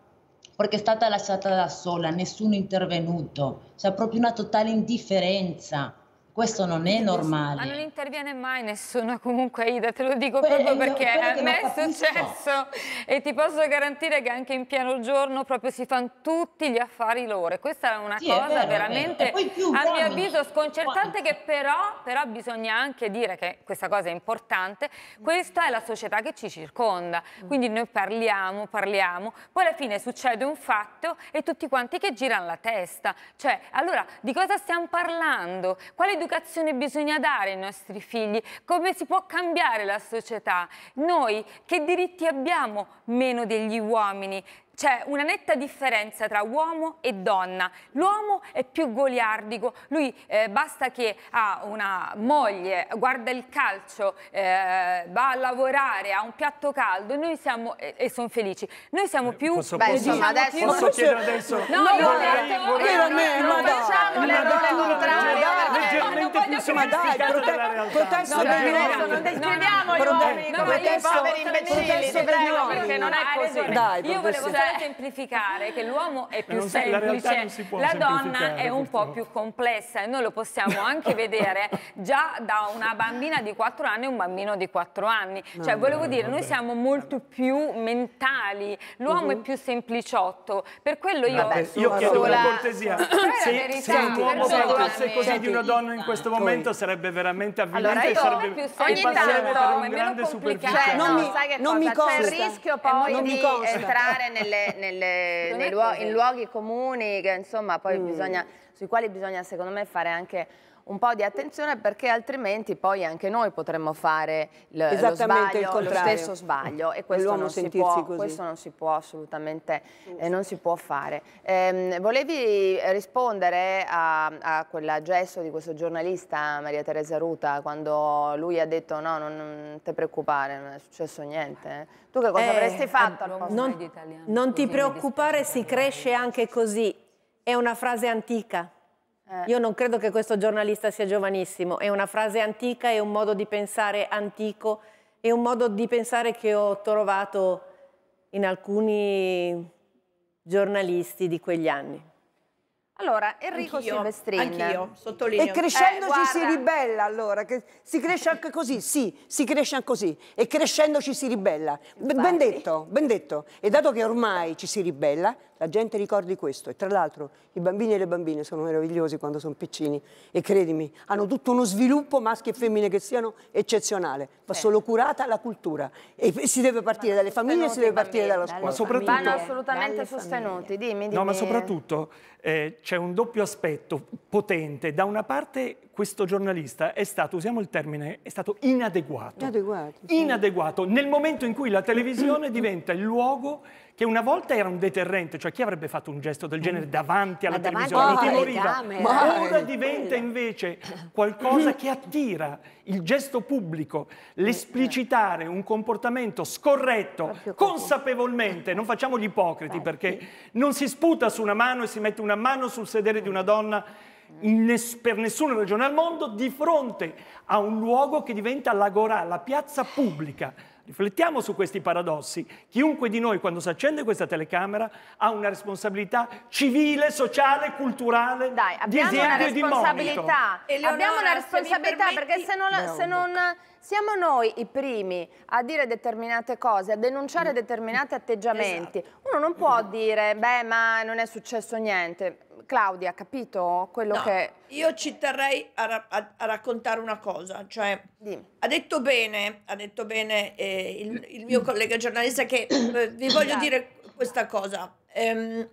[SPEAKER 7] perché è stata lasciata da sola, nessuno è intervenuto, c'è proprio una totale indifferenza questo non è normale. Ma non
[SPEAKER 4] interviene mai nessuno comunque, Ida, te lo dico eh, quello, proprio perché a me è successo e ti posso garantire che anche in pieno giorno proprio si fanno tutti gli affari loro. E questa è una sì, cosa è vero, veramente, a mio avviso, sconcertante che però, però bisogna anche dire che questa cosa è importante, questa è la società che ci circonda. Mm. Quindi noi parliamo, parliamo, poi alla fine succede un fatto e tutti quanti che girano la testa. Cioè, allora, di cosa stiamo parlando? Quale educazione educazione bisogna dare ai nostri figli, come si può cambiare la società. Noi che diritti abbiamo meno degli uomini? c'è una netta differenza tra uomo e donna. L'uomo è più goliardico, lui eh, basta che ha una moglie, guarda il calcio, eh, va a lavorare, ha un piatto caldo noi siamo, e, e sono felici. Noi siamo più... Posso, Beh, posso,
[SPEAKER 7] diciamo, adesso, più... posso chiedere adesso... No, no, vorrei, no, vorrei, no, vorrei, no, no, facciamo le parole contrarie. Leggermente
[SPEAKER 9] più sofisticata della realtà. Contesto no, no, no, no, no, no, no, no, no, protesto per imbecilli, perché non è così. Dai, io volevo solo
[SPEAKER 4] semplificare che l'uomo è più semplice, la donna è un po' più complessa e noi lo possiamo anche vedere già da una bambina di 4 anni e un bambino di 4 anni. Cioè, volevo dire, noi siamo molto più mentali, l'uomo è mhm. più sempliciotto, per quello io... Vabbè, io chiedo una cortesia, se, se un uomo parlasse così di una
[SPEAKER 6] donna in questo momento sarebbe veramente avvilente allora, e sarebbe... Ogni tanto è grande superficie. Cioè, cioè, non mi,
[SPEAKER 2] sai che non cosa? mi costa. C'è il rischio eh, poi di entrare nelle, nelle, nei luoghi, in luoghi comuni che, insomma, mm. bisogna, sui quali bisogna secondo me fare anche un po' di attenzione perché altrimenti poi anche noi potremmo fare lo, sbaglio, lo stesso sbaglio e questo non, si, può, questo non, si può, assolutamente eh, non si può fare. Eh, volevi rispondere a, a quel gesto di questo giornalista Maria Teresa Ruta quando lui ha detto no, non, non ti preoccupare, non è successo niente. Tu
[SPEAKER 1] che cosa eh, avresti eh, fatto? Al posto non, non ti preoccupare, si cresce anche così. È una frase antica. Eh. Io non credo che questo giornalista sia giovanissimo, è una frase antica, è un modo di pensare antico, è un modo di pensare che ho trovato in alcuni giornalisti di quegli anni.
[SPEAKER 9] Allora, Enrico anch'io, Silvestrin. Anch'io, sottolineo. E crescendoci eh, si ribella allora, si cresce anche così, sì, si cresce anche così. E crescendoci si ribella. Ben detto, ben detto. E dato che ormai ci si ribella, la gente ricordi questo. E tra l'altro i bambini e le bambine sono meravigliosi quando sono piccini e credimi, hanno tutto uno sviluppo, maschi e femmine che siano, eccezionale. Va sì. solo curata la cultura e si deve partire dalle famiglie e si deve partire bambini, dalla scuola. Ma soprattutto, vanno assolutamente
[SPEAKER 2] sostenuti, dimmi, dimmi. No, ma soprattutto
[SPEAKER 6] eh, c'è un doppio aspetto potente. Da una parte questo giornalista è stato, usiamo il termine, è stato inadeguato.
[SPEAKER 9] Inadeguato. Sì.
[SPEAKER 6] Inadeguato nel momento in cui la televisione diventa il luogo che una volta era un deterrente, cioè chi avrebbe fatto un gesto del genere mm. davanti alla davanti televisione? Davanti oh, eh, Ora diventa invece qualcosa che attira il gesto pubblico, l'esplicitare un comportamento scorretto, consapevolmente, non facciamo gli ipocriti perché non si sputa su una mano e si mette una mano sul sedere di una donna Ness per nessuna regione al mondo di fronte a un luogo che diventa l'agorà, la piazza pubblica Riflettiamo su questi paradossi. Chiunque di noi quando si accende questa telecamera ha una responsabilità civile, sociale, culturale, Dai, di esempio e di monito. Eleonora, abbiamo una responsabilità permetti... perché se non, se
[SPEAKER 2] non siamo noi i primi a dire determinate cose, a denunciare esatto. determinati atteggiamenti. Esatto. Uno non può dire, beh, ma non è successo niente. Claudia, capito quello no, che...
[SPEAKER 5] Io ci terrei a, ra a, a raccontare una cosa, cioè Dimmi. ha detto bene, ha detto bene eh, il, il, mio mm. collega giornalista che eh, vi voglio dire questa cosa. Ehm,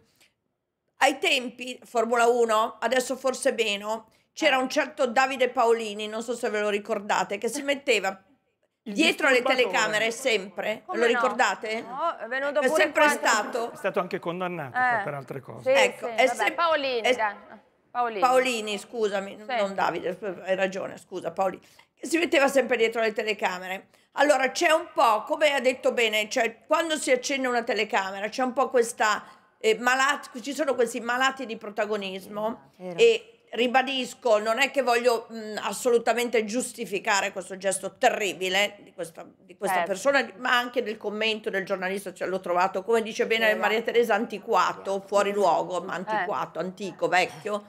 [SPEAKER 5] ai tempi, Formula 1, adesso forse meno, c'era eh. un certo Davide Paolini, non so se ve lo ricordate, che si metteva dietro alle telecamere sempre, Come lo ricordate? No, è venuto è sempre quanto... stato.
[SPEAKER 6] È stato anche condannato eh. per altre cose.
[SPEAKER 5] Sì, ecco, sì, è vabbè, se... Paolini, è... Paolini. Paolini, scusami, sì. non Davide, hai ragione, scusa Paolini. Si metteva sempre dietro le telecamere. Allora c'è un po', come ha detto bene, cioè quando si accende una telecamera c'è un po' questa eh, malati, ci sono questi malati di protagonismo Era. e ribadisco, non è che voglio mh, assolutamente giustificare questo gesto terribile di questa, di questa certo. persona, ma anche del commento del giornalista, cioè, l'ho trovato, come dice bene eh, Maria Teresa, antiquato, esatto. fuori luogo, ma antiquato, eh. antico, vecchio,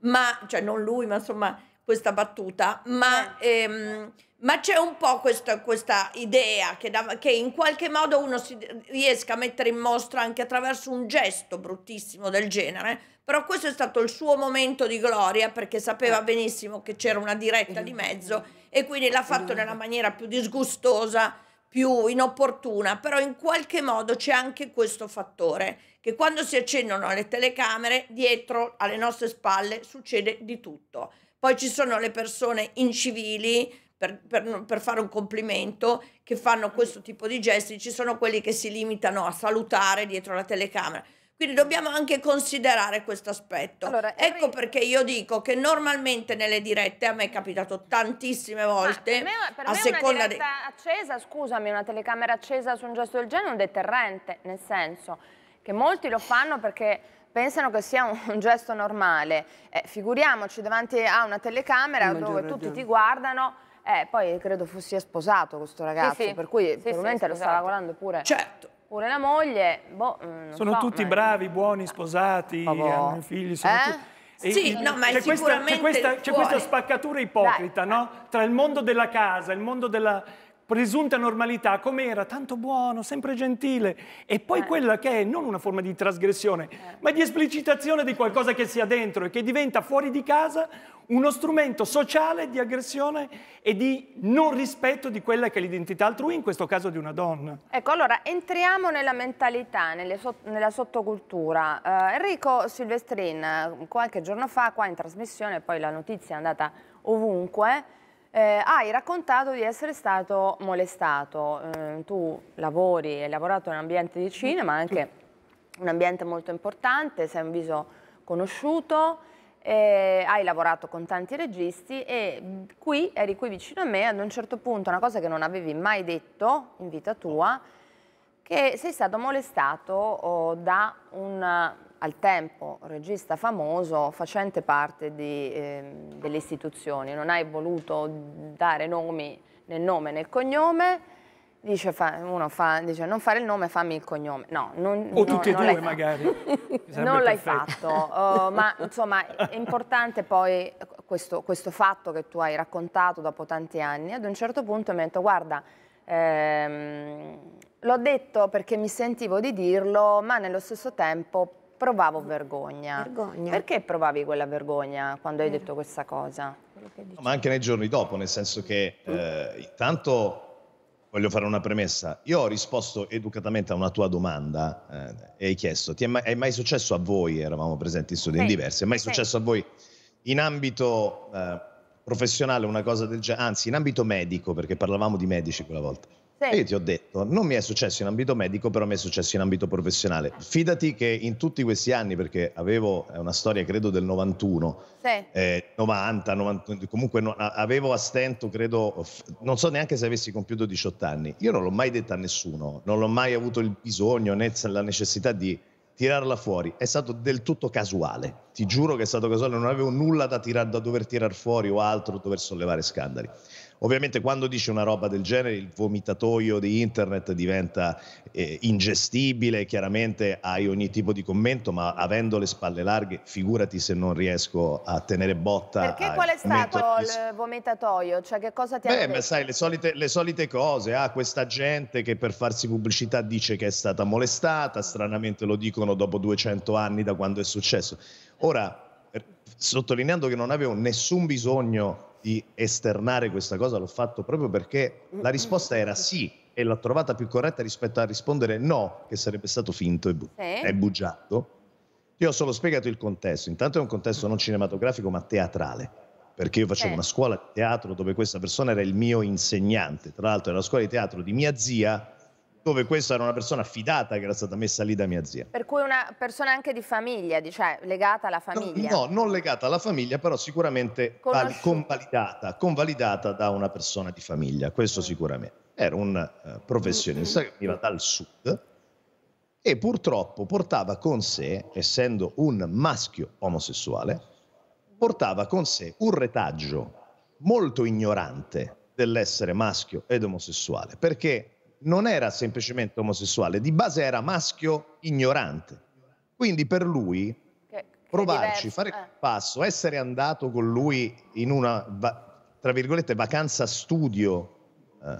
[SPEAKER 5] ma, cioè non lui, ma insomma questa battuta, ma, eh. ehm, ma c'è un po' questa, questa idea che, da, che, in qualche modo uno si riesca a mettere in mostra anche attraverso un gesto bruttissimo del genere però questo è stato il suo momento di gloria perché sapeva eh. benissimo che c'era una diretta di mezzo e quindi l'ha fatto nella maniera più disgustosa, più inopportuna, però in qualche modo c'è anche questo fattore che quando si accendono le telecamere dietro alle nostre spalle succede di tutto. Poi ci sono le persone incivili, per, per, per, fare un complimento che fanno questo tipo di gesti, ci sono quelli che si limitano a salutare dietro la telecamera. Quindi dobbiamo anche considerare questo aspetto. Allora, ecco Henry... Ecco perché io dico che normalmente nelle dirette a me è capitato tantissime volte. Ma per me, per a me seconda una diretta
[SPEAKER 2] di... accesa, scusami, una telecamera accesa su un gesto del genere è un deterrente, nel senso che molti lo fanno perché pensano che sia un, un gesto normale. Eh, figuriamoci davanti a una telecamera non dove tutti ti guardano. Eh, poi credo fosse sposato questo ragazzo, sì, sì. per cui sì, probabilmente lo stava lavorando esatto. pure. Certo. Pure la moglie, boh, mm, Sono so, tutti ma...
[SPEAKER 6] bravi, buoni, sposati, ah, boh. hanno eh, figli, sono eh? tutti... E sì, no, ma c'è questa, questa, questa, spaccatura ipocrita no? tra il mondo della casa, il mondo della, presunta normalità, come era tanto buono, sempre gentile, e poi eh. quella che è non una forma di trasgressione, eh. ma di esplicitazione di qualcosa che sia dentro e che diventa fuori di casa uno strumento sociale di aggressione e di non rispetto di quella che è l'identità altrui, in questo caso di una donna.
[SPEAKER 2] Ecco, allora entriamo nella mentalità, so nella sottocultura. Uh, Enrico Silvestrin, qualche giorno fa, qua in trasmissione, poi la notizia è andata ovunque, eh, hai raccontato di essere stato molestato, eh, tu lavori e hai lavorato in un ambiente di cinema, anche un ambiente molto importante, sei un viso conosciuto, eh, hai lavorato con tanti registi e qui eri qui vicino a me ad un certo punto, una cosa che non avevi mai detto in vita tua, che sei stato molestato oh, da un al tempo regista famoso facente parte di, eh, delle istituzioni, non hai voluto dare nomi nel nome e nel cognome, dice fa, uno fa, dice non fare il nome, fammi il cognome. No, non, o no, tutti e due
[SPEAKER 9] magari. non l'hai fatto,
[SPEAKER 2] uh, ma insomma è importante poi questo, questo, fatto che tu hai raccontato dopo tanti anni. Ad un certo punto mi ha detto guarda, ehm, l'ho detto perché mi sentivo di dirlo, ma nello stesso tempo provavo ah, vergogna. vergogna. Perché provavi quella vergogna quando hai eh. detto questa cosa?
[SPEAKER 8] Ma anche nei giorni dopo, nel senso che mm. eh, intanto voglio fare una premessa. Io ho risposto educatamente a una tua domanda eh, e hai chiesto, ti è mai, è mai, successo a voi, eravamo presenti in studi okay. diversi, è mai okay. successo a voi in ambito eh, professionale una cosa del genere, anzi in ambito medico, perché parlavamo di medici quella volta. Sì. E io ti ho detto, non mi è successo in ambito medico, però mi è successo in ambito professionale. Fidati che in tutti questi anni, perché avevo una storia credo del 91, sì. eh, 90, 90, comunque no, avevo a stento credo, non so neanche se avessi compiuto 18 anni, io non l'ho mai detto a nessuno, non l'ho mai avuto il bisogno né la necessità di tirarla fuori, è stato del tutto casuale, ti giuro che è stato casuale, non avevo nulla da, tirar, da dover tirar fuori o altro, dover sollevare scandali. Ovviamente quando dice una roba del genere il vomitatoio di internet diventa eh, ingestibile, chiaramente hai ogni tipo di commento, ma avendo le spalle larghe figurati se non riesco a tenere botta. Perché qual è stato il
[SPEAKER 2] vomitatoio? Cioè che cosa ti Beh, ha detto? Beh,
[SPEAKER 8] sai, le solite, le solite cose, ah, questa gente che per farsi pubblicità dice che è stata molestata, stranamente lo dicono dopo 200 anni da quando è successo. Ora, sottolineando che non avevo nessun bisogno di esternare questa cosa, l'ho fatto proprio perché mm, la mm, risposta era mm. sì e l'ho trovata più corretta rispetto a rispondere no, che sarebbe stato finto e, bu- eh? bugiardo. Io ho solo spiegato il contesto, intanto è un contesto non cinematografico ma teatrale, perché io facevo eh. una scuola di teatro dove questa persona era il mio insegnante, tra l'altro era la scuola di teatro di mia zia dove questa era una persona affidata che era stata messa lì da mia zia.
[SPEAKER 2] Per cui una persona anche di famiglia, cioè legata alla famiglia. No,
[SPEAKER 8] no non legata alla famiglia, però sicuramente Conosci... convalidata, convalidata, da una persona di famiglia, questo mm. sicuramente. Era un uh, professionista che veniva dal sud e purtroppo portava con sé, essendo un maschio omosessuale, portava con sé un retaggio molto ignorante dell'essere maschio ed omosessuale, perché non era semplicemente omosessuale, di base era maschio ignorante. Quindi per lui che, provarci, fare quel eh. passo, essere andato con lui in una, tra virgolette, vacanza studio eh,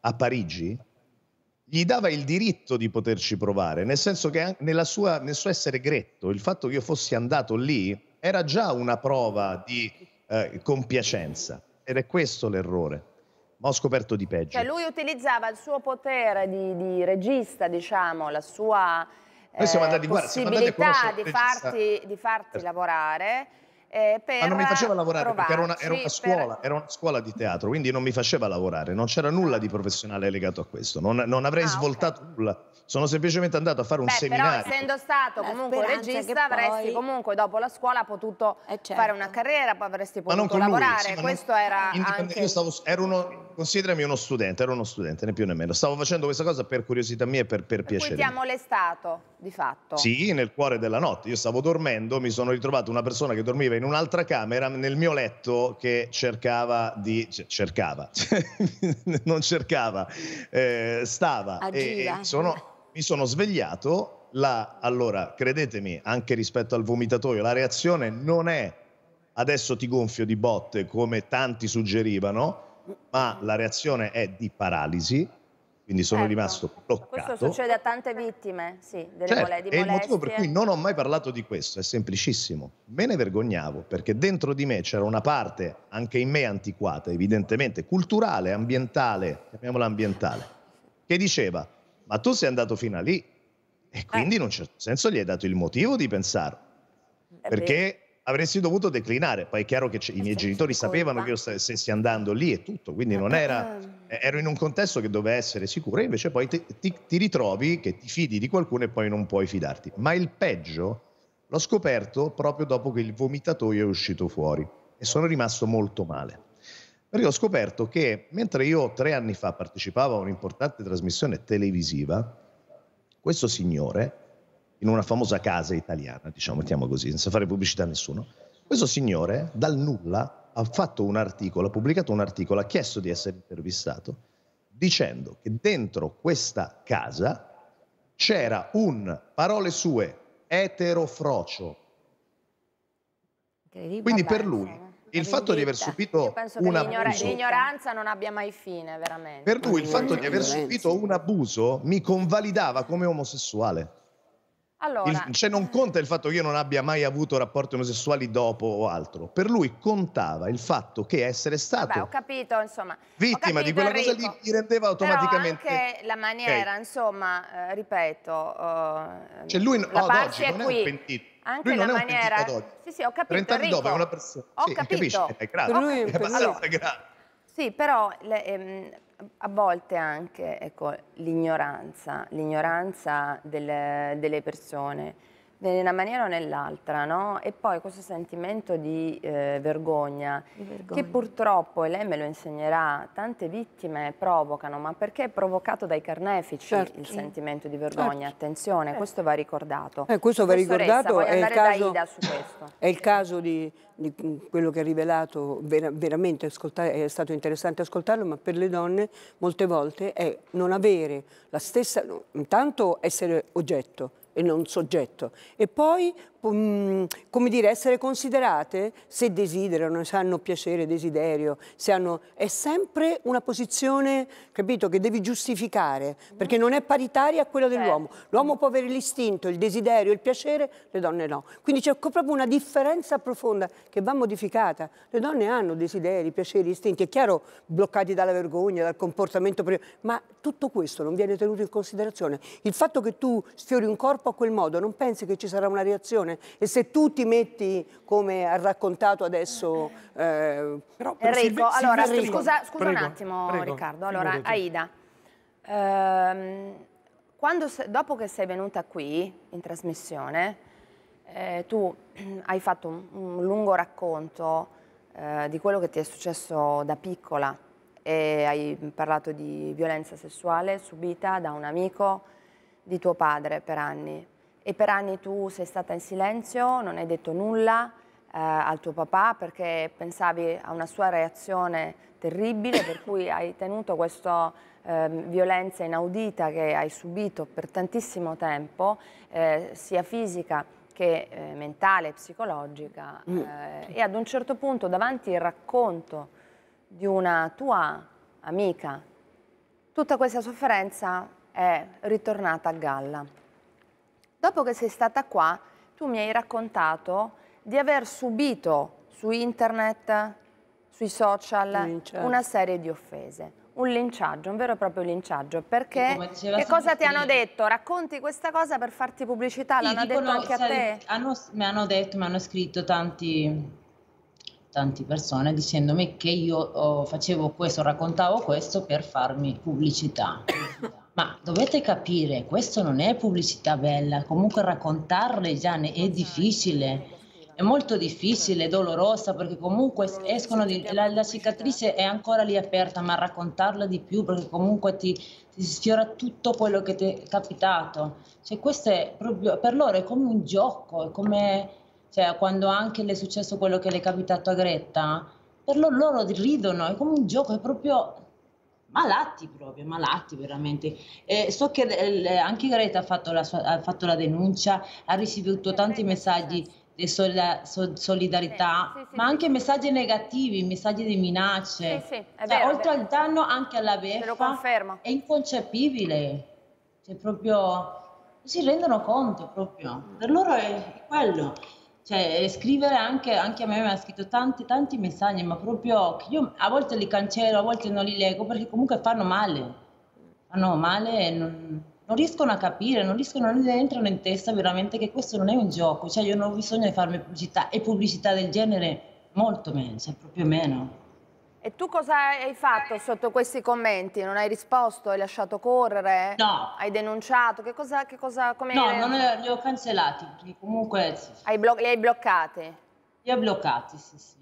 [SPEAKER 8] a Parigi, gli dava il diritto di poterci provare, nel senso che sua, nel suo essere gretto, il fatto che io fossi andato lì era già una prova di eh, compiacenza ed è questo l'errore ma ho scoperto di peggio.
[SPEAKER 2] Cioè lui utilizzava il suo potere di, di regista, diciamo, la sua eh, andati, possibilità guarda, di, farti, di farti certo. lavorare eh, Ma non mi faceva lavorare provarci, perché era una, era una scuola,
[SPEAKER 8] per... era una scuola di teatro, quindi non mi faceva lavorare, non c'era nulla di professionale legato a questo, non, non avrei ah, svoltato okay. nulla, sono semplicemente andato a fare un Beh, seminario. Però
[SPEAKER 2] essendo stato la comunque regista avresti comunque dopo la scuola potuto certo. fare una certo. carriera, poi avresti potuto lavorare, lui, sì, questo non... era anche... Io stavo,
[SPEAKER 8] ero uno, considerami uno studente, ero uno studente, né più né meno, stavo facendo questa cosa per curiosità mia e per, per, per piacere. Quindi ti
[SPEAKER 2] ha molestato? di fatto. Sì,
[SPEAKER 8] nel cuore della notte. Io stavo dormendo, mi sono ritrovato una persona che dormiva in un'altra camera nel mio letto che cercava di... Cioè, cercava, non cercava, eh, stava. Agira. E, e sono, mi sono svegliato la, allora, credetemi, anche rispetto al vomitatoio, la reazione non è adesso ti gonfio di botte come tanti suggerivano, ma la reazione è di paralisi, quindi sono ecco. rimasto bloccato. Questo succede
[SPEAKER 2] a tante vittime, sì, delle certo, mole- di molestie. E il motivo per cui
[SPEAKER 8] non ho mai parlato di questo è semplicissimo. Me ne vergognavo perché dentro di me c'era una parte, anche in me antiquata, evidentemente, culturale, ambientale, chiamiamola ambientale, che diceva, ma tu sei andato fino a lì e eh. quindi eh. in un certo senso gli hai dato il motivo di pensare. perché... Vero avresti dovuto declinare. Poi è chiaro che c- i miei genitori sapevano che io stessi andando lì e tutto, quindi non era, ero in un contesto che doveva essere sicuro, invece poi te, ti, ti ritrovi che ti fidi di qualcuno e poi non puoi fidarti. Ma il peggio l'ho scoperto proprio dopo che il vomitatoio è uscito fuori e sono rimasto molto male. Perché ho scoperto che mentre io tre anni fa partecipavo a un'importante trasmissione televisiva, questo signore in una famosa casa italiana, diciamo, mettiamo così, senza fare pubblicità a nessuno. Questo signore dal nulla ha fatto un articolo, ha pubblicato un articolo, ha chiesto di essere intervistato, dicendo che dentro questa casa c'era un, parole sue, eterofrocio.
[SPEAKER 3] Quindi per lui
[SPEAKER 8] il fatto di aver subito un abuso.
[SPEAKER 2] L'ignoranza non abbia mai fine, veramente. Per lui il fatto
[SPEAKER 8] di aver subito un abuso mi convalidava come omosessuale. Allora, il, cioè non mm. conta il fatto che io non abbia mai avuto rapporti omosessuali dopo o altro. Per lui contava il fatto che essere stato vabbè,
[SPEAKER 2] capito, insomma,
[SPEAKER 8] vittima capito, di quella Enrico. cosa lì gli rendeva automaticamente. Però anche
[SPEAKER 2] la maniera, okay. insomma, eh, ripeto, uh,
[SPEAKER 8] cioè lui, la pace è non qui. È un pentito. Anche lui la maniera.
[SPEAKER 2] Sì, sì, ho capito. 30 anni dopo è una
[SPEAKER 8] persona. Ho sì, capito. Capisci? Eh, è grave. Per lui, è per grave.
[SPEAKER 2] Sì, però le, ehm, a volte anche ecco, l'ignoranza, l'ignoranza delle, delle persone in una maniera o nell'altra, no? E poi questo sentimento di, eh, vergogna, di, vergogna, che purtroppo, e lei me lo insegnerà, tante vittime provocano, ma perché è provocato dai carnefici certo. il sentimento di vergogna? Certo. Attenzione, certo. questo va ricordato. Eh, questo va ricordato, è il, caso,
[SPEAKER 9] è il caso di, di, quello che ha rivelato, vera, veramente è stato interessante ascoltarlo, ma per le donne molte volte è non avere la stessa, intanto essere oggetto, e non soggetto. E poi, mm, come dire, essere considerate se desiderano, se hanno piacere, desiderio, se hanno... è sempre una posizione, capito, che devi giustificare, perché non è paritaria a quella dell'uomo. Certo. L'uomo può avere l'istinto, il desiderio, il piacere, le donne no. Quindi c'è proprio una differenza profonda che va modificata. Le donne hanno desideri, piaceri, istinti, è chiaro, bloccati dalla vergogna, dal comportamento, ma tutto questo non viene tenuto in considerazione. Il fatto che tu sfiori un corpo a quel modo, non pensi che ci sarà una reazione? E se tu ti metti, come ha raccontato adesso... Eh, Però, per Enrico, Silve, allora, Silve, scusa, scusa prego, un attimo prego, Riccardo. Allora, Aida,
[SPEAKER 2] ehm, quando, dopo che sei venuta qui in trasmissione, eh, tu hai fatto un, un lungo racconto eh, di quello che ti è successo da piccola e hai parlato di violenza sessuale subita da un amico di tuo padre per anni e per anni tu sei stata in silenzio, non hai detto nulla eh, al tuo papà perché pensavi a una sua reazione terribile per cui hai tenuto questa eh, violenza inaudita che hai subito per tantissimo tempo, eh, sia fisica che eh, mentale, psicologica mm. Eh, e ad un certo punto davanti al racconto di una tua amica. Tutta questa sofferenza è ritornata a galla. Dopo che sei stata qua, tu mi hai raccontato di aver subito su internet, sui social, una serie di offese. Un linciaggio, un vero e proprio linciaggio,
[SPEAKER 7] perché che cosa ti hanno
[SPEAKER 2] detto? Racconti questa cosa per farti pubblicità, l'hanno detto anche a te?
[SPEAKER 7] Hanno, mi hanno detto, mi hanno scritto tanti tante persone dicendomi che io oh, facevo questo, raccontavo questo per farmi pubblicità. Ma dovete capire, questo non è pubblicità bella, comunque raccontarle già è esatto. difficile, è molto difficile, è dolorosa perché comunque escono di, la, la, cicatrice è ancora lì aperta, ma raccontarla di più perché comunque ti, ti sfiora tutto quello che ti è capitato. Cioè questo è proprio, per loro è come un gioco, è come cioè quando anche le è successo quello che le è capitato a Gretta, per loro, loro ridono, è come un gioco, è proprio malati proprio, malati veramente. Eh, so che eh, anche Greta ha fatto, la sua, ha fatto la denuncia, ha ricevuto tanti messaggi di solidarietà, sì, sì, sì, ma anche messaggi negativi, messaggi di minacce. Sì, sì, è cioè, vero, cioè, oltre al danno anche alla beffa, è inconcepibile. Cioè proprio non si rendono conto proprio. Per loro è quello cioè, eh, scrivere anche, anche a me mi ha scritto tanti, tanti messaggi, ma proprio che io a volte li cancello, a volte non li leggo perché comunque fanno male, fanno male non, non, riescono a capire, non riescono, non entrano in testa veramente che questo non è un gioco, cioè io non ho bisogno di farmi pubblicità e pubblicità del genere molto meno, cioè proprio meno.
[SPEAKER 2] E tu cosa hai fatto sotto questi commenti? Non hai risposto? Hai lasciato correre? No. Hai denunciato? Che cosa, che cosa come No, non è, li ho
[SPEAKER 7] cancellati, comunque... Sì, sì. li hai bloccati? Li ho bloccati, sì, sì.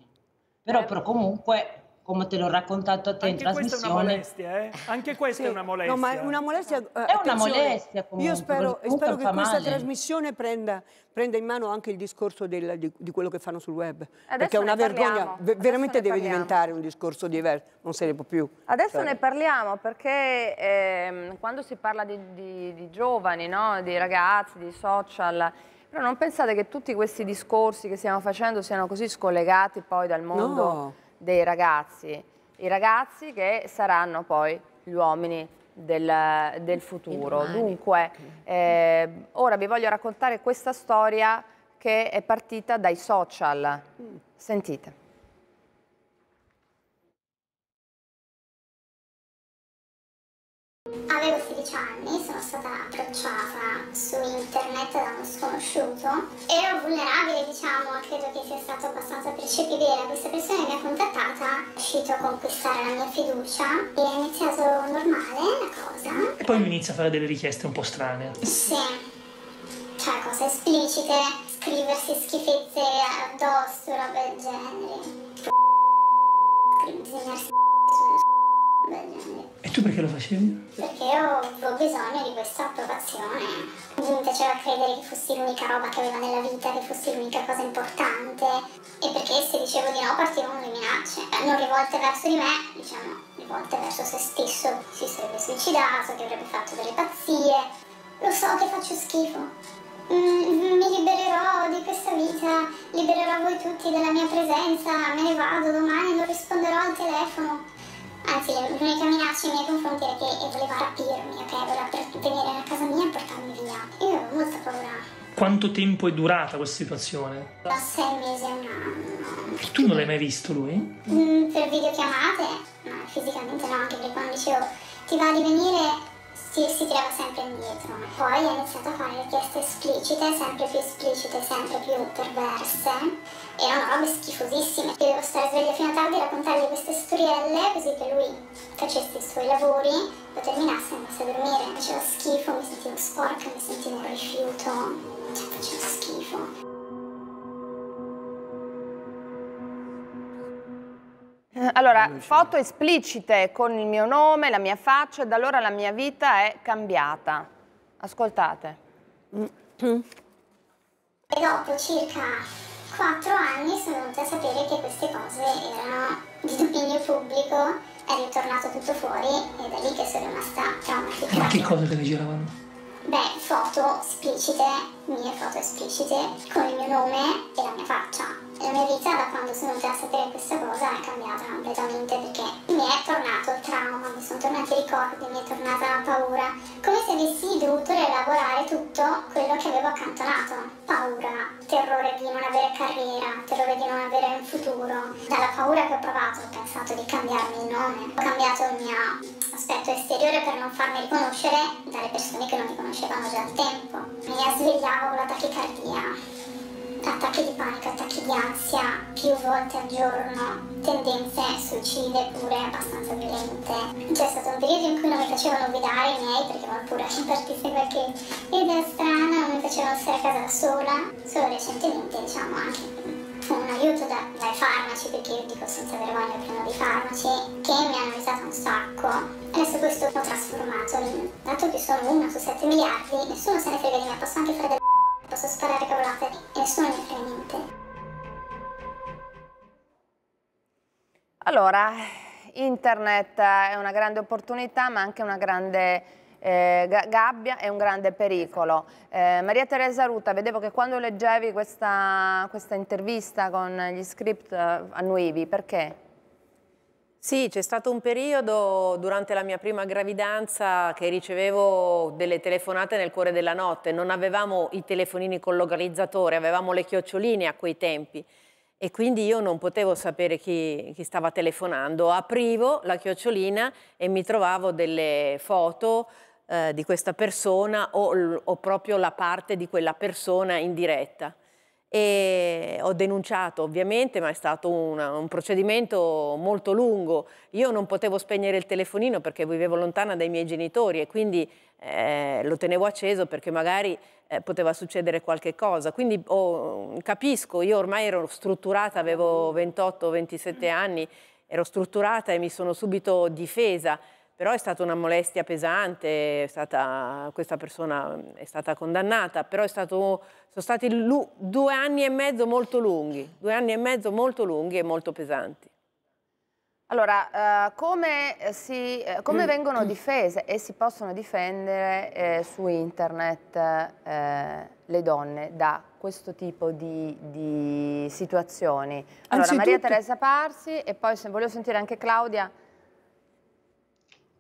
[SPEAKER 7] Però, eh. però comunque come te l'ho raccontato a te Anche in trasmissione. Anche questa è una molestia, eh? Anche questa sì. è una molestia. No, ma una
[SPEAKER 9] molestia... Eh, è una molestia comunque. Io spero, spero che male. questa trasmissione prenda, prenda, in mano anche il discorso del, di, di, quello che fanno sul web. Adesso perché è una vergogna, Adesso veramente deve diventare un discorso diverso, non se ne può più. Adesso cioè. ne
[SPEAKER 2] parliamo perché ehm, quando si parla di, di, di giovani, no? di ragazzi, di social, però non pensate che tutti questi discorsi che stiamo facendo siano così scollegati poi dal mondo... No dei ragazzi, i ragazzi che saranno poi gli uomini del, del futuro. Dunque, eh, ora vi voglio raccontare questa storia che è partita dai social. Mm. Sentite.
[SPEAKER 10] Avevo 16 anni, sono stata approcciata su internet da uno sconosciuto. Ero vulnerabile, diciamo, credo che sia stato abbastanza percepibile. Questa persona mi ha contattata, è riuscito a conquistare la mia fiducia e è iniziato normale la cosa.
[SPEAKER 6] E poi mi inizia a fare delle richieste un po' strane.
[SPEAKER 10] Sì, cioè cose esplicite, scriversi schifezze addosso, roba del genere. Disegnarsi e tu
[SPEAKER 9] perché lo facevi?
[SPEAKER 10] Perché ho, ho bisogno di questa approvazione. Mi piaceva credere che fossi l'unica roba che aveva nella vita, che fossi l'unica cosa importante. E perché se dicevo di no partivano le minacce. Eh, non rivolte verso di me, diciamo, rivolte verso se stesso. Si sarebbe suicidato, che avrebbe fatto delle pazzie. Lo so che faccio schifo. Mm, mm, mi libererò di questa vita, libererò voi tutti dalla mia presenza, me ne vado domani, non risponderò al telefono anzi l'unica minaccia nei miei confronti era che voleva rapirmi, ok? Voleva venire a casa mia e portarmi via. Io avevo molta paura.
[SPEAKER 6] Quanto tempo è durata questa situazione?
[SPEAKER 10] Da sei mesi a un anno. E
[SPEAKER 6] tu non l'hai mai visto lui?
[SPEAKER 10] Mm, per videochiamate, ma fisicamente no, anche perché quando dicevo ti va di venire si, si tirava sempre indietro. Poi ha iniziato a fare richieste esplicite, sempre più esplicite, sempre più perverse. Erano robe schifosissime. Io dovevo stare sveglia fino a tardi e raccontargli queste storielle così che lui facesse i suoi lavori, lo terminasse e andasse a dormire. Faceva schifo, mi sentivo sporca, mi sentivo un rifiuto. Cioè, faceva schifo.
[SPEAKER 2] Eh, allora, foto esplicite con il mio nome, la mia faccia, e da allora la mia vita è cambiata. Ascoltate.
[SPEAKER 9] Mm
[SPEAKER 10] E dopo circa quattro anni sono venuta a sapere che queste cose erano di dominio pubblico, è ritornato tutto fuori e da lì che sono rimasta traumatica. Ma
[SPEAKER 9] che cosa che vi giravano?
[SPEAKER 10] Beh, foto esplicite, mie foto esplicite, con il mio nome e la mia faccia e Melissa da quando sono già a sapere questa cosa è cambiata completamente perché mi è tornato il trauma, mi sono tornati i ricordi, mi è tornata la paura, come se avessi dovuto rielaborare tutto quello che avevo accantonato. Paura, terrore di non avere carriera, terrore di non avere un futuro. Dalla paura che ho provato ho pensato di cambiarmi il nome, ho cambiato il mio aspetto esteriore per non farmi riconoscere dalle persone che non mi conoscevano già al tempo. Mi svegliavo con la tachicardia, attacchi di panico, attacchi di ansia più volte al giorno, tendenze suicide pure abbastanza violente. C'è cioè, stato un periodo in cui non mi facevano guidare i miei perché avevo paura che partisse qualche idea strana, non mi facevano stare a casa da sola, solo recentemente diciamo anche un aiuto da, dai farmaci, perché io dico senza vergogna prendo di farmaci, che mi hanno aiutato un sacco. Adesso questo l'ho trasformato dato che sono 1 su 7 miliardi, nessuno se ne frega di me, posso anche fare delle posso sparare cavolate e nessuno mi frega niente.
[SPEAKER 2] Allora, internet è una grande opportunità ma anche una grande eh, gabbia e un grande pericolo. Eh, Maria Teresa Ruta, vedevo che quando leggevi questa, questa intervista con gli script eh, annuivi, perché?
[SPEAKER 1] Sì, c'è stato un periodo durante la mia prima gravidanza che ricevevo delle telefonate nel cuore della notte. Non avevamo i telefonini con localizzatore, avevamo le chioccioline a quei tempi e quindi io non potevo sapere chi, chi, stava telefonando. Aprivo la chiocciolina e mi trovavo delle foto eh, di questa persona o, o proprio la parte di quella persona in diretta e ho denunciato ovviamente, ma è stato una, un procedimento molto lungo. Io non potevo spegnere il telefonino perché vivevo lontana dai miei genitori e quindi eh, lo tenevo acceso perché magari eh, poteva succedere qualche cosa. Quindi oh, capisco, io ormai ero strutturata, avevo 28-27 anni, ero strutturata e mi sono subito difesa però è stata una molestia pesante, stata, questa persona è stata condannata, però stato, sono stati due anni e mezzo molto lunghi, due anni e mezzo molto lunghi e molto pesanti.
[SPEAKER 2] Allora, eh, come, si, eh, come mm. vengono difese e si possono difendere eh, su internet eh, le donne da questo tipo di, di situazioni? Allora, Anzi, Maria Teresa Parsi e poi se voglio sentire anche Claudia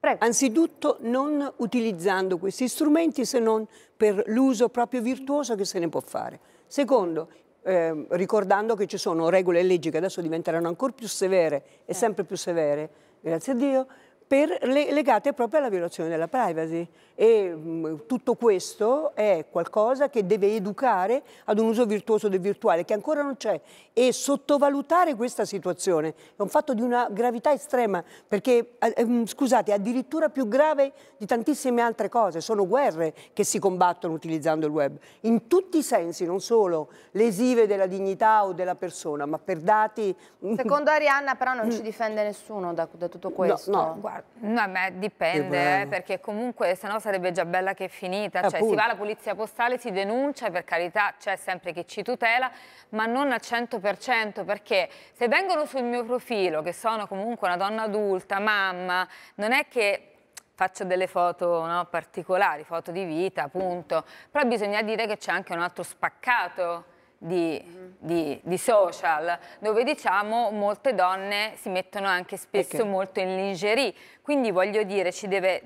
[SPEAKER 9] Prego. Anzitutto non utilizzando questi strumenti se non per l'uso proprio virtuoso che se ne può fare. Secondo, eh, ricordando che ci sono regole e leggi che adesso diventeranno ancora più severe e eh. sempre più severe, grazie a Dio, per, le, legate proprio alla violazione della privacy e mh, mm, tutto questo è qualcosa che deve educare ad un uso virtuoso del virtuale che ancora non c'è e sottovalutare questa situazione è un fatto di una gravità estrema perché eh, eh mm, scusate è addirittura più grave di tantissime altre cose sono guerre che si combattono utilizzando il web in tutti i sensi non solo lesive della dignità o della persona ma per dati mm, secondo Arianna però non ci difende nessuno da, da tutto questo no, no
[SPEAKER 4] No, ma dipende, eh, perché comunque se no sarebbe già bella che è finita. cioè, si va alla polizia postale, si denuncia, per carità c'è sempre chi ci tutela, ma non al 100%, perché se vengono sul mio profilo, che sono comunque una donna adulta, mamma, non è che faccio delle foto no, particolari, foto di vita, appunto, però bisogna dire che c'è anche un altro spaccato di, di, di, social, dove diciamo molte donne si mettono anche spesso okay. molto in lingerie. Quindi voglio dire, ci deve...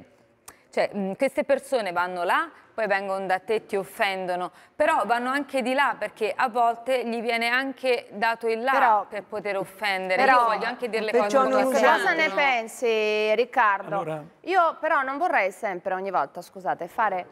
[SPEAKER 4] Cioè, mm, queste persone vanno là, poi vengono da te, ti offendono, però vanno anche di là perché a volte gli viene anche dato il là però, per poter offendere. Però, Io voglio anche dire le cose non Cosa ne
[SPEAKER 2] pensi, Riccardo? Allora. Io però non vorrei sempre, ogni volta, scusate, fare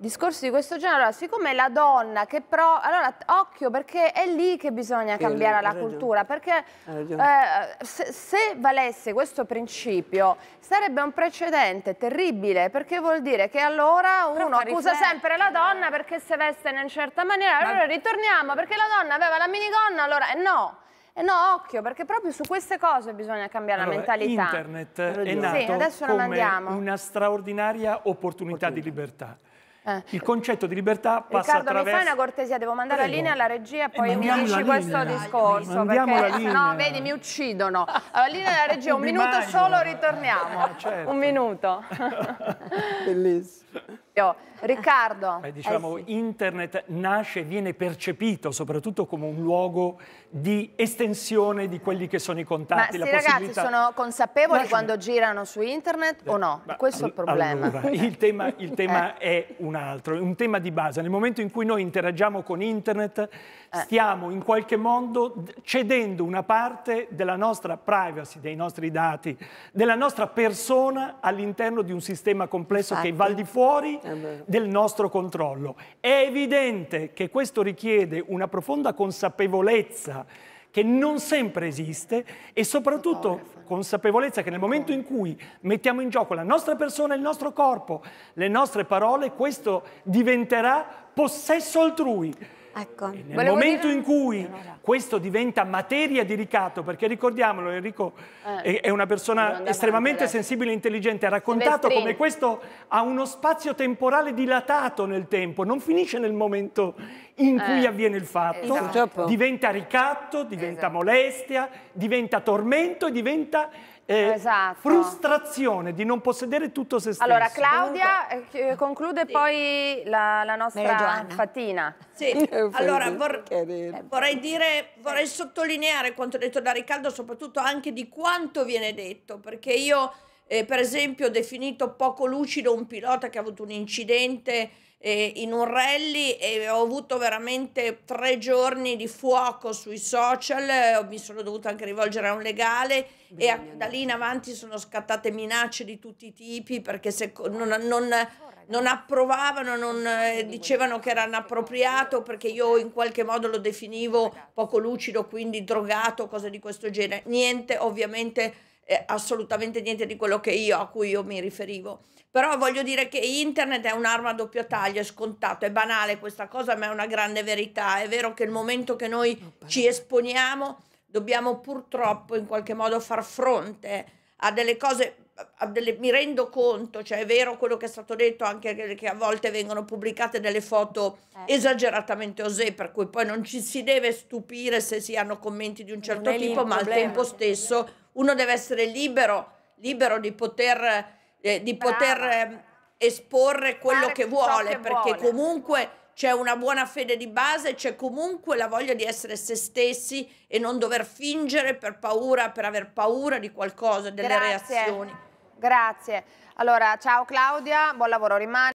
[SPEAKER 2] discorsi di questo genere, allora, siccome la donna che pro... Allora, occhio, perché è lì che bisogna sì, cambiare la ragione. cultura, perché eh, se, se, valesse questo principio sarebbe un precedente terribile, perché vuol dire che allora uno accusa sempre la donna perché si veste in una certa maniera, allora Ma... ritorniamo, perché la donna aveva la minigonna, allora... Eh, no! Eh no, occhio, perché proprio su queste cose bisogna cambiare allora, la mentalità.
[SPEAKER 6] Internet è nato sì, come una straordinaria opportunità, opportunità. di libertà. Eh. Il concetto di libertà passa Riccardo, attraverso... Riccardo, mi fai una
[SPEAKER 2] cortesia, devo mandare Prego. la linea alla regia e poi eh, mi dici questo linea. discorso, Mandiamo perché se no, vedi, mi uccidono. Allora, linea alla regia, un minuto solo, ritorniamo. Eh, certo. Un minuto. Bellissimo. Riccardo.
[SPEAKER 6] Beh, diciamo, eh sì. internet nasce e viene percepito soprattutto come un luogo di estensione di quelli che sono i contatti. Ma la possibilità... ragazzi
[SPEAKER 2] sono consapevoli nasce... quando girano su internet eh, o no? Ma, Questo è il problema. Allora, il
[SPEAKER 6] tema, il tema eh. è un altro, un tema di base. Nel momento in cui noi interagiamo con internet eh. stiamo in qualche modo cedendo una parte della nostra privacy, dei nostri dati, della nostra persona all'interno di un sistema complesso Infatti. che va al di fuori eh, del nostro controllo. È evidente che questo richiede una profonda consapevolezza che non sempre esiste e soprattutto consapevolezza che nel momento in cui mettiamo in gioco la nostra persona, il nostro corpo, le nostre parole, questo diventerà possesso altrui
[SPEAKER 3] Ecco. nel Volevo momento dire...
[SPEAKER 6] in cui questo diventa materia di ricatto, perché ricordiamolo, Enrico eh, è una persona estremamente avanti, eh. sensibile e intelligente, ha raccontato come questo ha uno spazio temporale dilatato nel tempo, non finisce nel momento in cui eh. avviene il fatto, esatto. diventa ricatto, diventa esatto. molestia, diventa tormento e diventa eh, esatto. frustrazione di non possedere tutto se stesso. Allora Claudia
[SPEAKER 2] eh, eh, conclude sì. poi la, la nostra fatina. Sì,
[SPEAKER 5] allora vor vorrei dire perché vorrei sottolineare quanto detto da Riccardo, soprattutto anche di quanto viene detto, perché io eh, per esempio ho definito poco lucido un pilota che ha avuto un incidente eh, in un rally e ho avuto veramente tre giorni di fuoco sui social, eh, mi sono dovuta anche rivolgere a un legale Brilliant. e a, da lì in avanti sono scattate minacce di tutti i tipi perché se non, non non approvavano, non eh, dicevano che era inappropriato perché io in qualche modo lo definivo poco lucido, quindi drogato, cose di questo genere. Niente, ovviamente, eh, assolutamente niente di quello io, a cui io mi riferivo. Però voglio dire che internet è un'arma a doppio taglio, è scontato, è banale questa cosa, ma è una grande verità. È vero che il momento che noi ci esponiamo dobbiamo purtroppo in qualche modo far fronte a delle cose delle, mi rendo conto, cioè è vero quello che è stato detto, anche che, che a volte vengono pubblicate delle foto eh. esageratamente osè, per cui poi non ci si deve stupire se si hanno commenti di un certo tipo, ma problema. al tempo stesso uno deve essere libero, libero di poter, eh, di poter eh, esporre quello Fare che vuole, che perché vuole. comunque c'è una buona fede di base, c'è comunque la voglia di essere se stessi e non dover fingere per paura, per aver paura di qualcosa, delle Grazie. reazioni.
[SPEAKER 2] Grazie. Allora, ciao Claudia, buon lavoro, rimani.